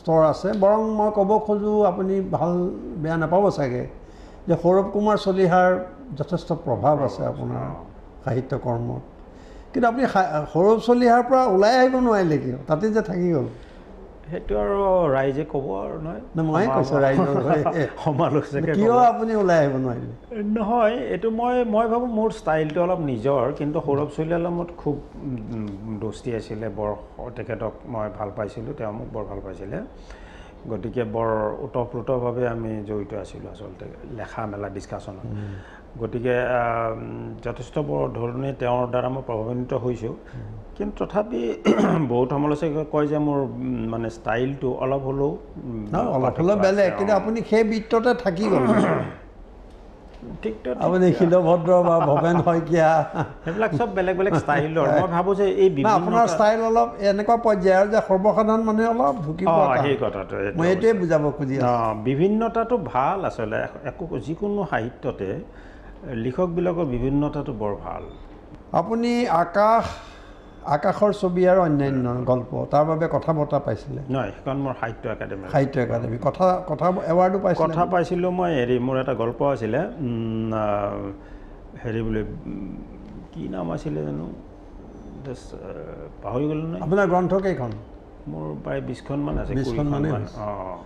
S1: স্তৰ আছে বৰং মই ক'ব খোজোঁ আপুনি ভাল বেয়া নাপাব চাগে যে সৌৰভ কুমাৰ চলিহাৰ যথেষ্ট প্ৰভাৱ আছে আপোনাৰ সাহিত্য কৰ্মত কিন্তু আপুনি সৰু চলিহাৰ পৰা ওলাই আহিব নোৱাৰিলে কিয় তাতে যে থাকি গ'ল
S2: সেইটো আৰু ৰাইজে ক'ব আৰু নহয় মই কৈছোঁ সমালোচক কিয়
S1: আপুনি ওলাই আহিব নোৱাৰিলে
S2: নহয় এইটো মই মই ভাবোঁ মোৰ ষ্টাইলটো অলপ নিজৰ কিন্তু সৌৰভ চলিয়াল মোৰ খুব দোষী আছিলে বৰ তেখেতক মই ভাল পাইছিলোঁ তেওঁ মোক বৰ ভাল পাইছিলে গতিকে বৰ ওতঃপ্ৰোতভাৱে আমি জড়িত আছিলোঁ আচলতে লেখা মেলা ডিছকাশ্যনত গতিকে যথেষ্ট বৰ ধৰণে তেওঁৰ দ্বাৰা মই প্ৰভাৱান্বিত হৈছোঁ কিন্তু তথাপি বহুত সমালোচকে কয় যে মোৰ মানে ষ্টাইলটো অলপ হ'লেও অলপ হ'লেও বেলেগ কিন্তু
S1: আপুনি সেই বৃত্ততে থাকি গ'ল
S2: ঠিকটো আপুনি
S1: শিলভদ্ৰ বা ভৱেন শইকীয়া
S2: সেইবিলাক চব বেলেগ বেলেগ ষ্টাইলৰ মই ভাবোঁ যে এই আপোনাৰ ষ্টাইল
S1: অলপ এনেকুৱা পৰ্যায়ৰ যে সৰ্বসাধাৰণ
S2: মানুহে অলপ ঢুকিব সেই কথাটো মই এইটোৱে বুজাব খুজি বিভিন্নতাটো ভাল আচলতে একো যিকোনো সাহিত্যতে লিখকবিলাকৰ বিভিন্নতাটো বৰ ভাল
S1: আপুনি আকাশ আকাশৰ ছবি আৰু অন্যান্য গল্প তাৰ বাবে কথা
S2: বতৰা পাইছিলে নহয় সেইখন মোৰ সাহিত্য একাডেমী সাহিত্য একাডেমী কথা কথা এৱাৰ্ডো পাইছিলোঁ কথা পাইছিলোঁ মই হেৰি মোৰ এটা গল্প আছিলে হেৰি বুলি কি নাম আছিলে জানো পাহৰি গ'লো নহয় আপোনাৰ গ্ৰন্থকেইখন মোৰ প্ৰায় বিছখনমান আছে বিছখনমানে অঁ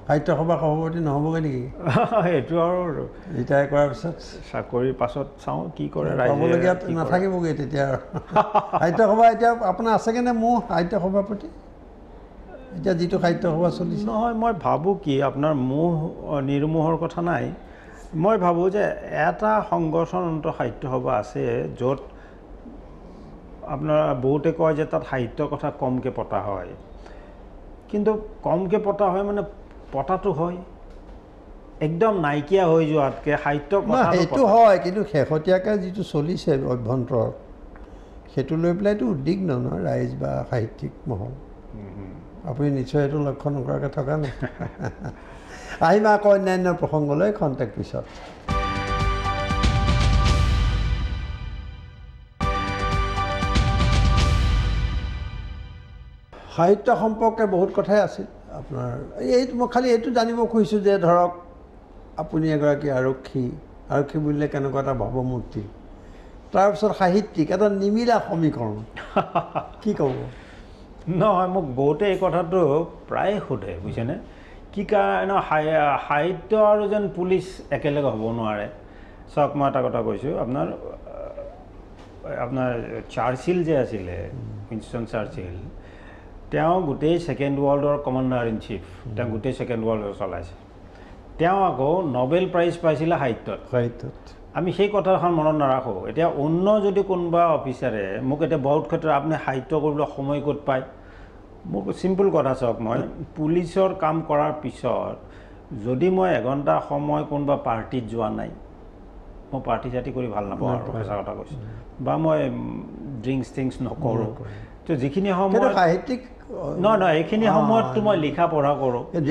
S1: সাহিত্য সভাৰ সভাপতি নহ'বগৈ নেকি
S2: সেইটো আৰু ৰিটায়াৰ কৰাৰ পিছত চাকৰি পাছত চাওঁ কি কৰে পাবলগীয়া নাথাকিবগৈ তেতিয়া
S1: সাহিত্য সভা এতিয়া আপোনাৰ আছে কেনে মোৰ সাহিত্য সভাপতি
S2: এতিয়া যিটো সাহিত্য সভা চলিছে নহয় মই ভাবোঁ কি আপোনাৰ মোহ নিৰ্মোহৰ কথা নাই মই ভাবোঁ যে এটা সংগঠন অন্ত সাহিত্য সভা আছে য'ত আপোনাৰ বহুতে কয় যে তাত সাহিত্যৰ কথা কমকৈ পতা হয় কিন্তু কমকৈ পতা হয় মানে পতাটো হয় একদম নাইকিয়া হৈ যোৱাতকৈ সাহিত্য সেইটো
S1: হয় কিন্তু শেহতীয়াকৈ যিটো চলিছে অভ্যন্তৰত সেইটো লৈ পেলাইতো উদ্বিগ্ন নহয় ৰাইজ বা সাহিত্যিক মহল আপুনি নিশ্চয় এইটো লক্ষ্য নকৰাকৈ থকা নাই আহিবা আকৌ অন্যান্য প্ৰসংগলৈ খন্তেক পিছত সাহিত্য সম্পৰ্কে বহুত কথাই আছিল আপোনাৰ এইটো মই খালি এইটো জানিব খুজিছোঁ যে ধৰক আপুনি এগৰাকী আৰক্ষী আৰক্ষী বুলিলে কেনেকুৱা এটা ভাৱমূৰ্তি তাৰপিছত সাহিত্যিক
S2: এটা নিমিলা সমীকৰণ কি ক'ব নহয় মোক বহুতে এই কথাটো প্ৰায়ে সোধে বুজিছেনে কি কাৰণ সাহিত্য আৰু যেন পুলিচ একেলগে হ'ব নোৱাৰে চাওক মই এটা কথা কৈছোঁ আপোনাৰ আপোনাৰ চাৰ্চিল যে আছিলে উইনষ্টন চাৰ্চিল তেওঁ গোটেই ছেকেণ্ড ৱৰ্ল্ডৰ কমাণ্ডাৰ ইন চিফ তেওঁ গোটেই ছেকেণ্ড ৱৰ্ল্ডৰ চলাইছে তেওঁ আকৌ নবেল প্ৰাইজ পাইছিলে সাহিত্যত সাহিত্যত আমি সেই কথাখন মনত নাৰাখোঁ এতিয়া অন্য যদি কোনোবা অফিচাৰে মোক এতিয়া বহুত ক্ষেত্ৰত আপুনি সাহিত্য কৰিবলৈ সময় ক'ত পায় মোক চিম্পল কথা চাওক মই পুলিচৰ কাম কৰাৰ পিছত যদি মই এঘণ্টা সময় কোনোবা পাৰ্টিত যোৱা নাই মই পাৰ্টি চাৰ্টি কৰি ভাল নাপাওঁ প্ৰফেচাৰ কথা কৈছোঁ বা মই ড্ৰিংকছ টিংকছ নকৰোঁ ত' যিখিনি সময় সাহিত্যিক নহয় নহয় এইখিনি সময়তো মই খৰচ নকৰোঁ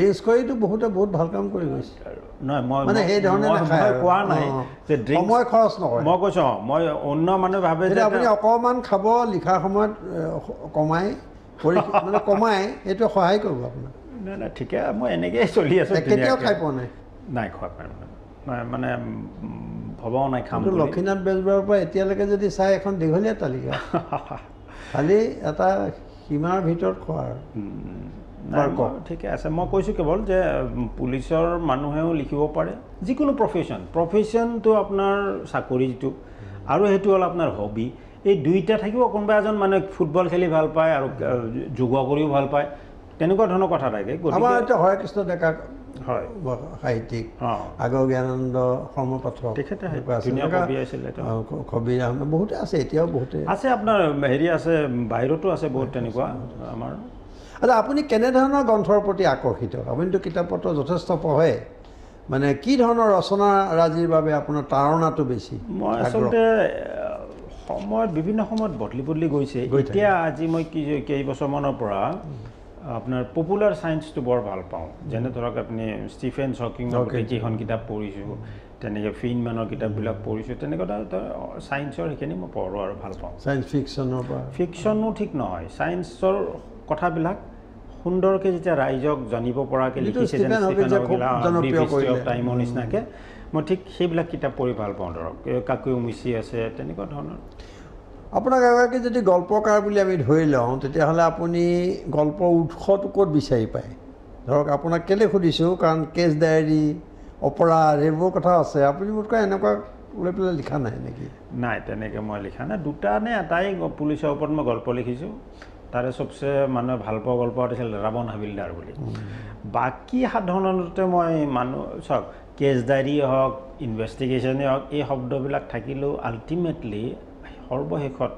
S2: মই কৈছোঁ
S1: মই সহায় কৰিব
S2: আপোনাক নাই নাই
S1: পৰা এতিয়ালৈকে যদি চাই এখন দীঘলীয়া তালিকা
S2: খালি এটা সীমাৰ ভিতৰত খোৱাৰ ঠিকে আছে মই কৈছোঁ কেৱল যে পুলিচৰ মানুহেও লিখিব পাৰে যিকোনো প্ৰফেশ্যন প্ৰফেশ্যনটো আপোনাৰ চাকৰি যিটো আৰু সেইটো হ'ল আপোনাৰ হবি এই দুইটা থাকিব কোনোবা এজন মানুহে ফুটবল খেলি ভাল পায় আৰু যোগ কৰিও ভাল পায় তেনেকুৱা ধৰণৰ কথা থাকে
S1: হয় কৃষ্ণ ডেকা সাহিত্যিক আগজ্ঞানন্দ শৰ্মপাঠক বহুতে আছে এতিয়াও বহুতে
S2: আছে আপোনাৰ হেৰি আছে বাহিৰতো আছে বহুত তেনেকুৱা আমাৰ আচ্ছা আপুনি কেনেধৰণৰ
S1: গ্ৰন্থৰ প্ৰতি আকৰ্ষিত আপুনিতো কিতাপ পত্ৰ যথেষ্ট পঢ়ে মানে কি ধৰণৰ ৰচনাৰাজিৰ বাবে আপোনাৰ তাৰণাটো বেছি মই আচলতে সময়ত বিভিন্ন
S2: সময়ত বদলি বদলি গৈছে এতিয়া আজি মই কি কেইবছৰমানৰ পৰা আপোনাৰ পপুলাৰ চায়েন্সটো বৰ ভাল পাওঁ যেনে ধৰক আপুনি ষ্টিফেন হকিঙৰ কেইখন কিতাপ পঢ়িছোঁ তেনেকৈ ফিনমেনৰ কিতাপবিলাক পঢ়িছোঁ তেনেকুৱা চায়েন্সৰ সেইখিনি মই পঢ়োঁ আৰু ভাল পাওঁ ফিকশ্যনো ঠিক নহয় চায়েন্সৰ কথাবিলাক সুন্দৰকৈ যেতিয়া ৰাইজক জানিব পৰাকৈ লিখিছে নিচিনাকৈ মই ঠিক সেইবিলাক কিতাপ পঢ়ি ভাল পাওঁ ধৰক কাকৈ মিচি আছে তেনেকুৱা ধৰণৰ
S1: আপোনাক এগৰাকী যদি গল্পকাৰ বুলি আমি ধৰি লওঁ তেতিয়াহ'লে আপুনি গল্পৰ উৎসটো ক'ত বিচাৰি পায় ধৰক আপোনাক কেলৈ সুধিছোঁ কাৰণ কেছ ডায়েৰী অপৰাধ সেইবোৰ কথা আছে আপুনি মোতকৈ এনেকুৱা লৈ পেলাই লিখা নাই নেকি
S2: নাই তেনেকৈ মই লিখা নাই দুটা নে এটাই পুলিচৰ ওপৰত মই গল্প লিখিছোঁ তাৰে চবচে মানুহে ভালপোৱা গল্প আছিল ৰাৱণ হাবিলদাৰ বুলি বাকী সাধাৰণতে মই মানুহ চাওক কেছ ডায়েৰীয়ে হওক ইনভেষ্টিগেশ্যনেই হওক এই শব্দবিলাক থাকিলেও আল্টিমেটলি সৰ্বশেষত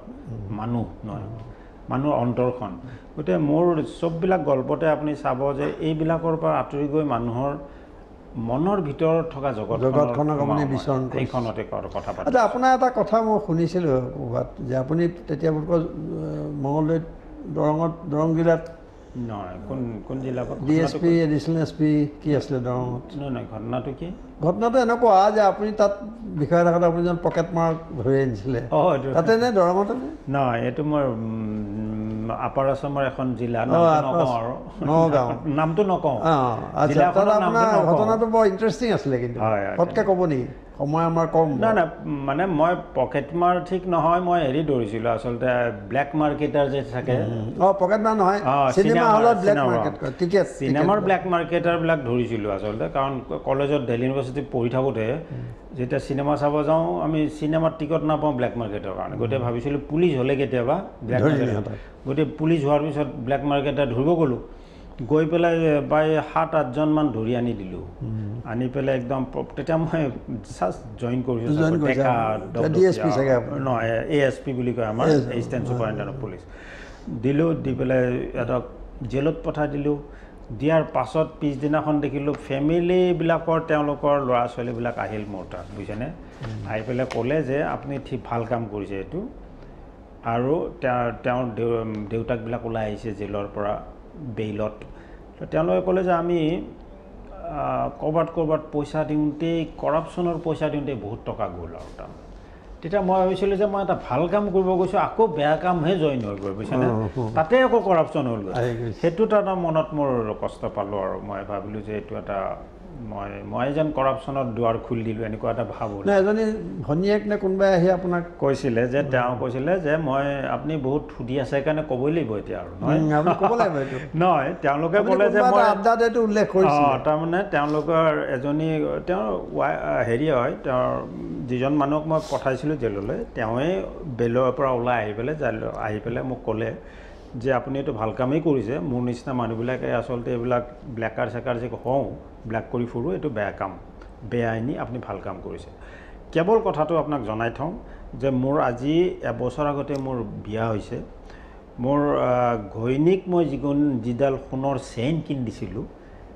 S2: মানুহ নহয় মানুহৰ অন্তৰখন গতিকে মোৰ চববিলাক গল্পতে আপুনি চাব যে এইবিলাকৰ পৰা আঁতৰি গৈ মানুহৰ মনৰ ভিতৰত থকা জগত জগতখনক আপুনি বিচৰণ এইখনতে কথা পাতি আচ্ছা
S1: আপোনাৰ এটা কথা মই শুনিছিলোঁ ক'ৰবাত যে আপুনি তেতিয়া আপোনালোকৰ মঙলদৈত দৰঙত দৰং জিলাত নহয় কোন
S2: কোন জিলাৰ পৰা D S P
S1: additional S P কি আছিলে দৰঙত
S2: নহয় নহয় ঘটনাটো কি
S1: ঘটনাটো এনেকুৱা যে আপুনি তাত
S2: বিষয় থাকোঁতে আপুনি যেন পকেট মাৰ ধৰি আনিছিলে তাতে নে দৰঙতে নাই এইটো মোৰ আপাৰ আছামৰ এখন জিলা নামটো নকওঁ জিলাখনত ঘটনাটো বৰ ইণ্টাৰেষ্টিং আছিলে কিন্তু পতকে ক'ব নেকি সময় আমাৰ কম নাই নাই মানে মই পকেট মাৰ ঠিক নহয় মই হেৰি দৌৰিছিলোঁ আচলতে ব্লেক মাৰ্কেটাৰ যে থাকে অঁ পকেট মাৰ নহয় চিনেমা হলত ব্লেক মাৰ্কেট টিকেট চিনেমাৰ ব্লেক মাৰ্কেটাৰবিলাক ধৰিছিলোঁ আচলতে কাৰণ কলেজত দেলহি ইউনিভাৰ্চিটিত পঢ়ি থাকোঁতে যেতিয়া চিনেমা চাব যাওঁ আমি চিনেমাত টিকট নাপাওঁ ব্লেক মাৰ্কেটৰ কাৰণে গতিকে ভাবিছিলোঁ পুলিচ হ'লে কেতিয়াবা ব্লেক মাৰ্কেট গতিকে পুলিচ হোৱাৰ পিছত ব্লেক মাৰ্কেটাৰ ধৰিব গ'লোঁ গৈ পেলাই প্ৰায় সাত আঠজনমান ধৰি আনি দিলোঁ আনি পেলাই একদম তেতিয়া মই জাষ্ট জইন কৰিছোঁ নহয় এ এছ পি বুলি কয় আমাৰ এচিষ্টেণ্ট ছুপাৰিণ্টেণ্ট অফ পুলিচ দিলোঁ দি পেলাই সিহঁতক জেলত পঠাই দিলোঁ দিয়াৰ পাছত পিছদিনাখন দেখিলোঁ ফেমিলিবিলাকৰ তেওঁলোকৰ ল'ৰা ছোৱালীবিলাক আহিল মোৰ তাত বুজিছেনে আহি পেলাই ক'লে যে আপুনি ঠিক ভাল কাম কৰিছে এইটো আৰু তেওঁৰ দেউতাকবিলাক ওলাই আহিছে জেলৰ পৰা বেইলত তেওঁলোকে ক'লে যে আমি ক'ৰবাত ক'ৰবাত পইচা দিওঁতেই কৰাপশ্যনৰ পইচা দিওঁতেই বহুত টকা গ'ল আৰু তাৰমানে তেতিয়া মই ভাবিছিলোঁ যে মই এটা ভাল কাম কৰিব গৈছোঁ আকৌ বেয়া কামহে জইন হৈ গৈ বুজিছেনে তাতে আকৌ কৰাপশ্যন হ'ল সেইটো এটা মনত মোৰ কষ্ট পালোঁ আৰু মই ভাবিলোঁ যে এইটো এটা মই মই যেন কৰাপশ্যনত দুৱাৰ খুলি দিলোঁ এনেকুৱা এটা ভাব হ'ল এজনী ভনীয়েক নে কোনোবাই আহি আপোনাক কৈছিলে যে তেওঁ কৈছিলে যে মই আপুনি বহুত সুধি আছে কাৰণে ক'বই লাগিব এতিয়া আৰু নহয় তেওঁলোকে ক'লে যে মই
S1: উল্লেখ কৰিছোঁ অঁ
S2: তাৰমানে তেওঁলোকৰ এজনী তেওঁ ৱাই হেৰি হয় তেওঁৰ যিজন মানুহক মই পঠাইছিলোঁ জেললৈ তেওঁৱেই বেলৰ পৰা ওলাই আহি পেলাই আহি পেলাই মোক ক'লে যে আপুনি এইটো ভাল কামেই কৰিছে মোৰ নিচিনা মানুহবিলাকে আচলতে এইবিলাক ব্লেকাৰ চেকাৰ যে হওঁ ব্লেক কৰি ফুৰোঁ এইটো বেয়া কাম বেয়া আইনী আপুনি ভাল কাম কৰিছে কেৱল কথাটো আপোনাক জনাই থওঁ যে মোৰ আজি এবছৰ আগতে মোৰ বিয়া হৈছে মোৰ ঘৈণীক মই যিকোন যিডাল সোণৰ চেইন কিনিছিলোঁ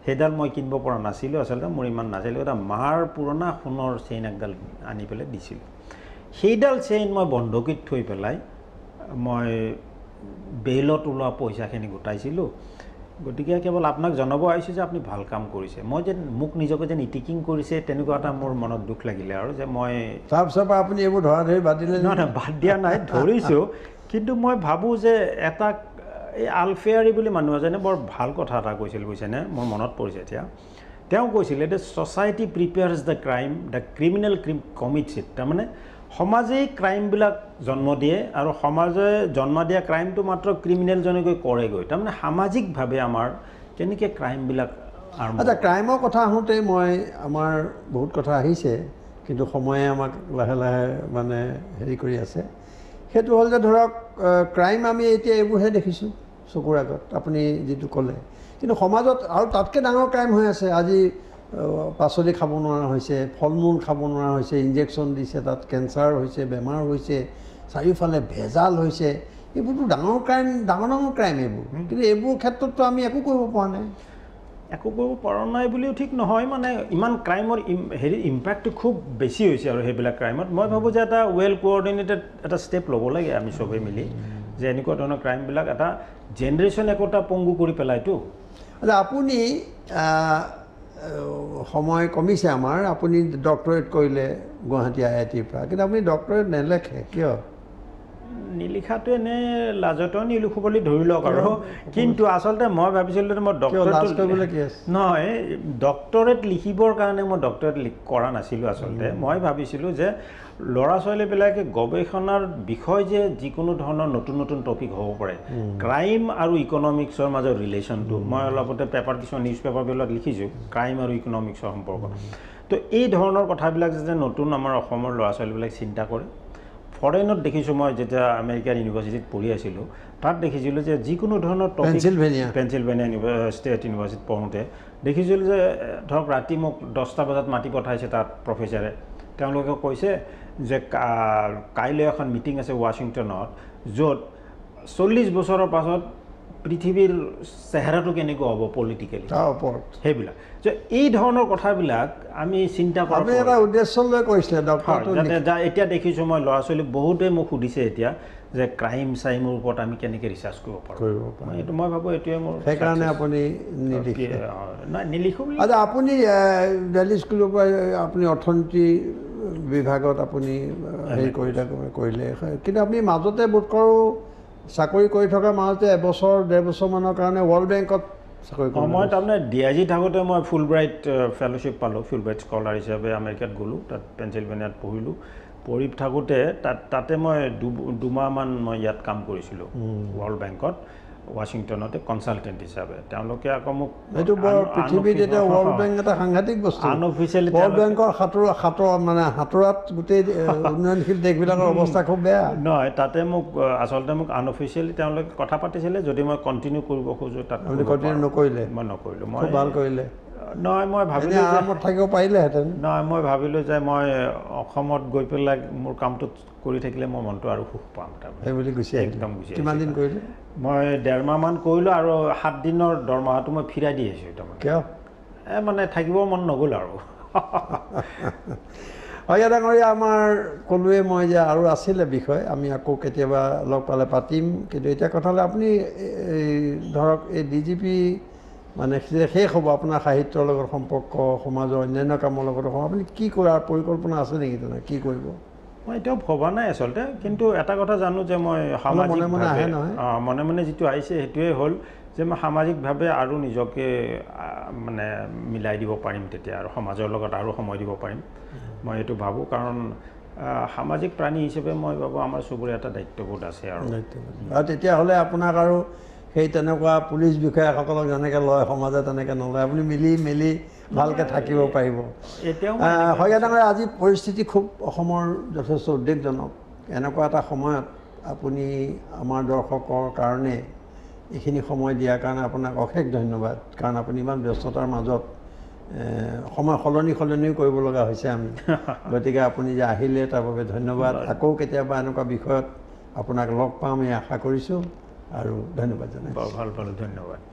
S2: সেইডাল মই কিনিব পৰা নাছিলোঁ আচলতে মোৰ ইমান নাছিলোঁ এটা মাৰ পুৰণা সোণৰ চেইন একডাল আনি পেলাই দিছিলোঁ সেইডাল চেইন মই বন্ধকীত থৈ পেলাই মই বেইলত ওলোৱা পইচাখিনি গোটাইছিলোঁ গতিকে কেৱল আপোনাক জনাব আহিছোঁ যে আপুনি ভাল কাম কৰিছে মই যেন মোক নিজকে যেন ইটিকিং কৰিছে তেনেকুৱা এটা মোৰ মনত দুখ লাগিলে আৰু যে মই তাৰপিছৰপৰা আপুনি এইবোৰ ধৰা ধৰি বাদ দিলে নহয় বাদ দিয়া নাই ধৰিছোঁ কিন্তু মই ভাবোঁ যে এটা এই আলফেয়াৰী বুলি মানুহ এজনে বৰ ভাল কথা এটা কৈছিল বুজিছেনে মোৰ মনত পৰিছে এতিয়া তেওঁ কৈছিলে যে society prepares the crime the criminal crim commits it তাৰমানে সমাজেই ক্ৰাইমবিলাক জন্ম দিয়ে আৰু সমাজে জন্ম দিয়া ক্ৰাইমটো মাত্ৰ ক্ৰিমিনেলজনেকৈ কৰেগৈ তাৰমানে সামাজিকভাৱে আমাৰ কেনেকৈ ক্ৰাইমবিলাক আচ্ছা ক্ৰাইমৰ কথা আহোঁতে মই আমাৰ বহুত কথা
S1: আহিছে কিন্তু সময়ে আমাক লাহে লাহে মানে হেৰি কৰি আছে সেইটো হ'ল যে ধৰক ক্ৰাইম আমি এতিয়া এইবোৰহে দেখিছোঁ চকুৰ আগত আপুনি যিটো ক'লে কিন্তু সমাজত আৰু তাতকৈ ডাঙৰ ক্ৰাইম হৈ আছে আজি পাচলি খাব নোৱাৰা হৈছে ফল মূল খাব নোৱাৰা হৈছে ইনজেকশ্যন দিছে তাত কেঞ্চাৰ হৈছে বেমাৰ হৈছে চাৰিওফালে ভেজাল হৈছে এইবোৰতো ডাঙৰ ক্ৰাইম ডাঙৰ ডাঙৰ ক্ৰাইম এইবোৰ কিন্তু এইবোৰ ক্ষেত্ৰততো আমি একো কৰিব পৰা নাই
S2: একো কৰিব পৰা নাই বুলিও ঠিক নহয় মানে ইমান ক্ৰাইমৰ হেৰি ইম্পেক্টটো খুব বেছি হৈছে আৰু সেইবিলাক ক্ৰাইমত মই ভাবোঁ যে এটা ৱেল কোঅৰ্ডিনেটেড এটা ষ্টেপ ল'ব লাগে আমি চবেই মিলি যে এনেকুৱা ধৰণৰ ক্ৰাইমবিলাক এটা জেনেৰেশ্যন একোটা পংগু কৰি পেলাইতো
S1: আপুনি সময় কমিছে আমাৰ আপুনি ডক্টৰেট কৰিলে গুৱাহাটী আই আই টিৰ পৰা কিন্তু আপুনি ডক্টৰেট নেলেখে কিয়
S2: নিলিখাটো এনে লাজতো নিলিখো বুলি ধৰি লওক আৰু কিন্তু আচলতে মই ভাবিছিলোঁ মই নহয় ডক্টৰেট লিখিবৰ কাৰণে মই ডক্টৰেট ডক্তৰেট কৰা নাছিলোঁ আচলতে মই ভাবিছিলোঁ যে ল'ৰা ছোৱালীবিলাকে গৱেষণাৰ বিষয় যে যিকোনো ধৰণৰ নতুন নতুন টপিক হ'ব পাৰে ক্ৰাইম আৰু ইকনমিক্সৰ মাজৰ ৰিলেশ্যনটো মই অলপতে পেপাৰ কিছুমান নিউজ পেপাৰবিলাক লিখিছোঁ ক্ৰাইম আৰু ইকনমিক্সৰ সম্পৰ্কত তো এই ধৰণৰ কথাবিলাক যাতে নতুন আমাৰ অসমৰ ল'ৰা ছোৱালীবিলাকে চিন্তা কৰে ফৰেনত দেখিছোঁ মই যেতিয়া আমেৰিকান ইউনিভাৰ্চিটিত পঢ়ি আছিলোঁ তাত দেখিছিলোঁ যে যিকোনো ধৰণৰ ধৰনেৰ Pennsylvania Pennsylvania Pennsylvania state university পড়তে দেখিছিল যে ধৰক ৰাতি মোক দহটা বজাত মাতি পঠাইছে তাত প্ৰফেচাৰে তেওঁলোকে কৈছে যে কাইলৈ এখন মিটিং আছে ৱাশ্বিংটনত য'ত চল্লিছ বছৰৰ পাছত পৃথিৱীৰ চেহেৰাটো কেনেকুৱা হ'ব পলিটিকেলি সেইবিলাক যে এই ধৰণৰ কথাবিলাক আমি চিন্তা কৰোঁ আমি এটা উদ্দেশ্য লৈ কৈছিলে এতিয়া দেখিছোঁ মই ল'ৰা ছোৱালীক বহুতে মোক সুধিছে এতিয়া যে ক্ৰাইম চাইমৰ ওপৰত আমি কেনেকৈ ৰিচাৰ্জ কৰিব পাৰোঁ কৰিব মই ভাবোঁ এইটোৱে মোৰ সেইকাৰণে আপুনি নিলিখে নিলিখোঁ
S1: আচ্ছা আপুনি দেলহি স্কুলৰ পৰা আপুনি অৰ্থনীতি বিভাগত আপুনি হেৰি কৰিলে কৰিলে কিন্তু আপুনি মাজতে বোধ কৰোঁ চাকৰি কৰি থকা মাজতে এবছৰ ডেৰ বছৰমানৰ কাৰণে ৱৰ্ল্ড বেংকত
S2: চাকৰি কৰোঁ মই তাৰমানে ডি আই জি থাকোঁতে মই ফুলব্ৰাইট ফেল'শ্বিপ পালোঁ ফুলব্ৰাইট স্কলাৰ হিচাপে আমেৰিকাত গ'লোঁ তাত পেঞ্চিলভেনিয়াত পঢ়িলোঁ পঢ়ি থাকোঁতে তাত তাতে মই দুমাহমান মই ইয়াত কাম কৰিছিলোঁ ৱৰ্ল্ড বেংকত ৱাশ্বিংটনতে কনচালটেণ্ট হিচাপে তেওঁলোকে আকৌ মোক সেইটো বৰ পৃথিৱীত এতিয়া ৱৰ্ল্ড বেংক এটা
S1: সাংঘাতিক বস্তু আনঅফিচিয়েলি ৱৰ্ল্ড বেংকৰ সাঁতোৰ সাঁতোৰ মানে সাঁতোৰাত গোটেই উন্নয়নশীল দেশবিলাকৰ অৱস্থা খুব বেয়া
S2: নহয় তাতে মোক আচলতে মোক আনঅফিচিয়েলি তেওঁলোকে কথা পাতিছিলে যদি মই কণ্টিনিউ কৰিব খোজোঁ তাত কণ্টিনিউ নকৰিলে মই নকৰিলোঁ মই ভাল কৰিলে নহয় মই ভাবিলো আৰামত থাকিব পাৰিলেহেঁতেন নহয় মই ভাবিলোঁ যে মই অসমত গৈ পেলাই মোৰ কামটো কৰি থাকিলে মই মনটো আৰু সুখ পাম তাৰমানে সেইবুলি গুচি একদম গুচি কিমান দিন কৰিলে মই ডেৰমাহমান কৰিলোঁ আৰু সাতদিনৰ দৰমহাটো মই ফিৰাই দি আহিছোঁ তাৰমানে কিয় এই মানে থাকিব মন নগ'ল আৰু
S1: ভাইয়া ডাঙৰীয়া আমাৰ ক'লোৱে মই যে আৰু আছিলে বিষয় আমি আকৌ কেতিয়াবা লগ পালে পাতিম কিন্তু এতিয়া কথা হ'লে আপুনি এই ধৰক এই ডি জি পি মানে শেষ হ'ব আপোনাৰ সাহিত্যৰ লগত সম্পৰ্ক সমাজৰ অন্যান্য কামৰ লগত হ'ব আপুনি কি কৰাৰ
S2: পৰিকল্পনা আছে নেকি তেনেকৈ কি কৰিব মই এতিয়াও ভবা নাই আচলতে কিন্তু এটা কথা জানো যে মই মনে মনে আহে নহয় অঁ মনে মনে যিটো আহিছে সেইটোৱে হ'ল যে মই সামাজিকভাৱে আৰু নিজকে মানে মিলাই দিব পাৰিম তেতিয়া আৰু সমাজৰ লগত আৰু সময় দিব পাৰিম মই এইটো ভাবোঁ কাৰণ সামাজিক প্ৰাণী হিচাপে মই ভাবোঁ আমাৰ চবৰে এটা দায়িত্ববোধ আছে আৰু তেতিয়াহ'লে আপোনাক আৰু সেই তেনেকুৱা পুলিচ বিষয়াসকলক যেনেকৈ
S1: লয় সমাজে তেনেকৈ নলয় আপুনি মিলি মেলি ভালকৈ থাকিব পাৰিব
S2: শইকীয়া
S1: ডাঙৰীয়া আজি পৰিস্থিতি খুব অসমৰ যথেষ্ট উদ্বেগজনক এনেকুৱা এটা সময়ত আপুনি আমাৰ দৰ্শকৰ কাৰণে এইখিনি সময় দিয়াৰ কাৰণে আপোনাক অশেষ ধন্যবাদ কাৰণ আপুনি ইমান ব্যস্ততাৰ মাজত সময় সলনি সলনিও কৰিব লগা হৈছে আমি গতিকে আপুনি যে আহিলে তাৰ বাবে ধন্যবাদ আকৌ কেতিয়াবা এনেকুৱা বিষয়ত আপোনাক লগ পাম এই আশা কৰিছোঁ আৰু ধন্যবাদ জনাইছোঁ
S2: ভাল ভাল ধন্যবাদ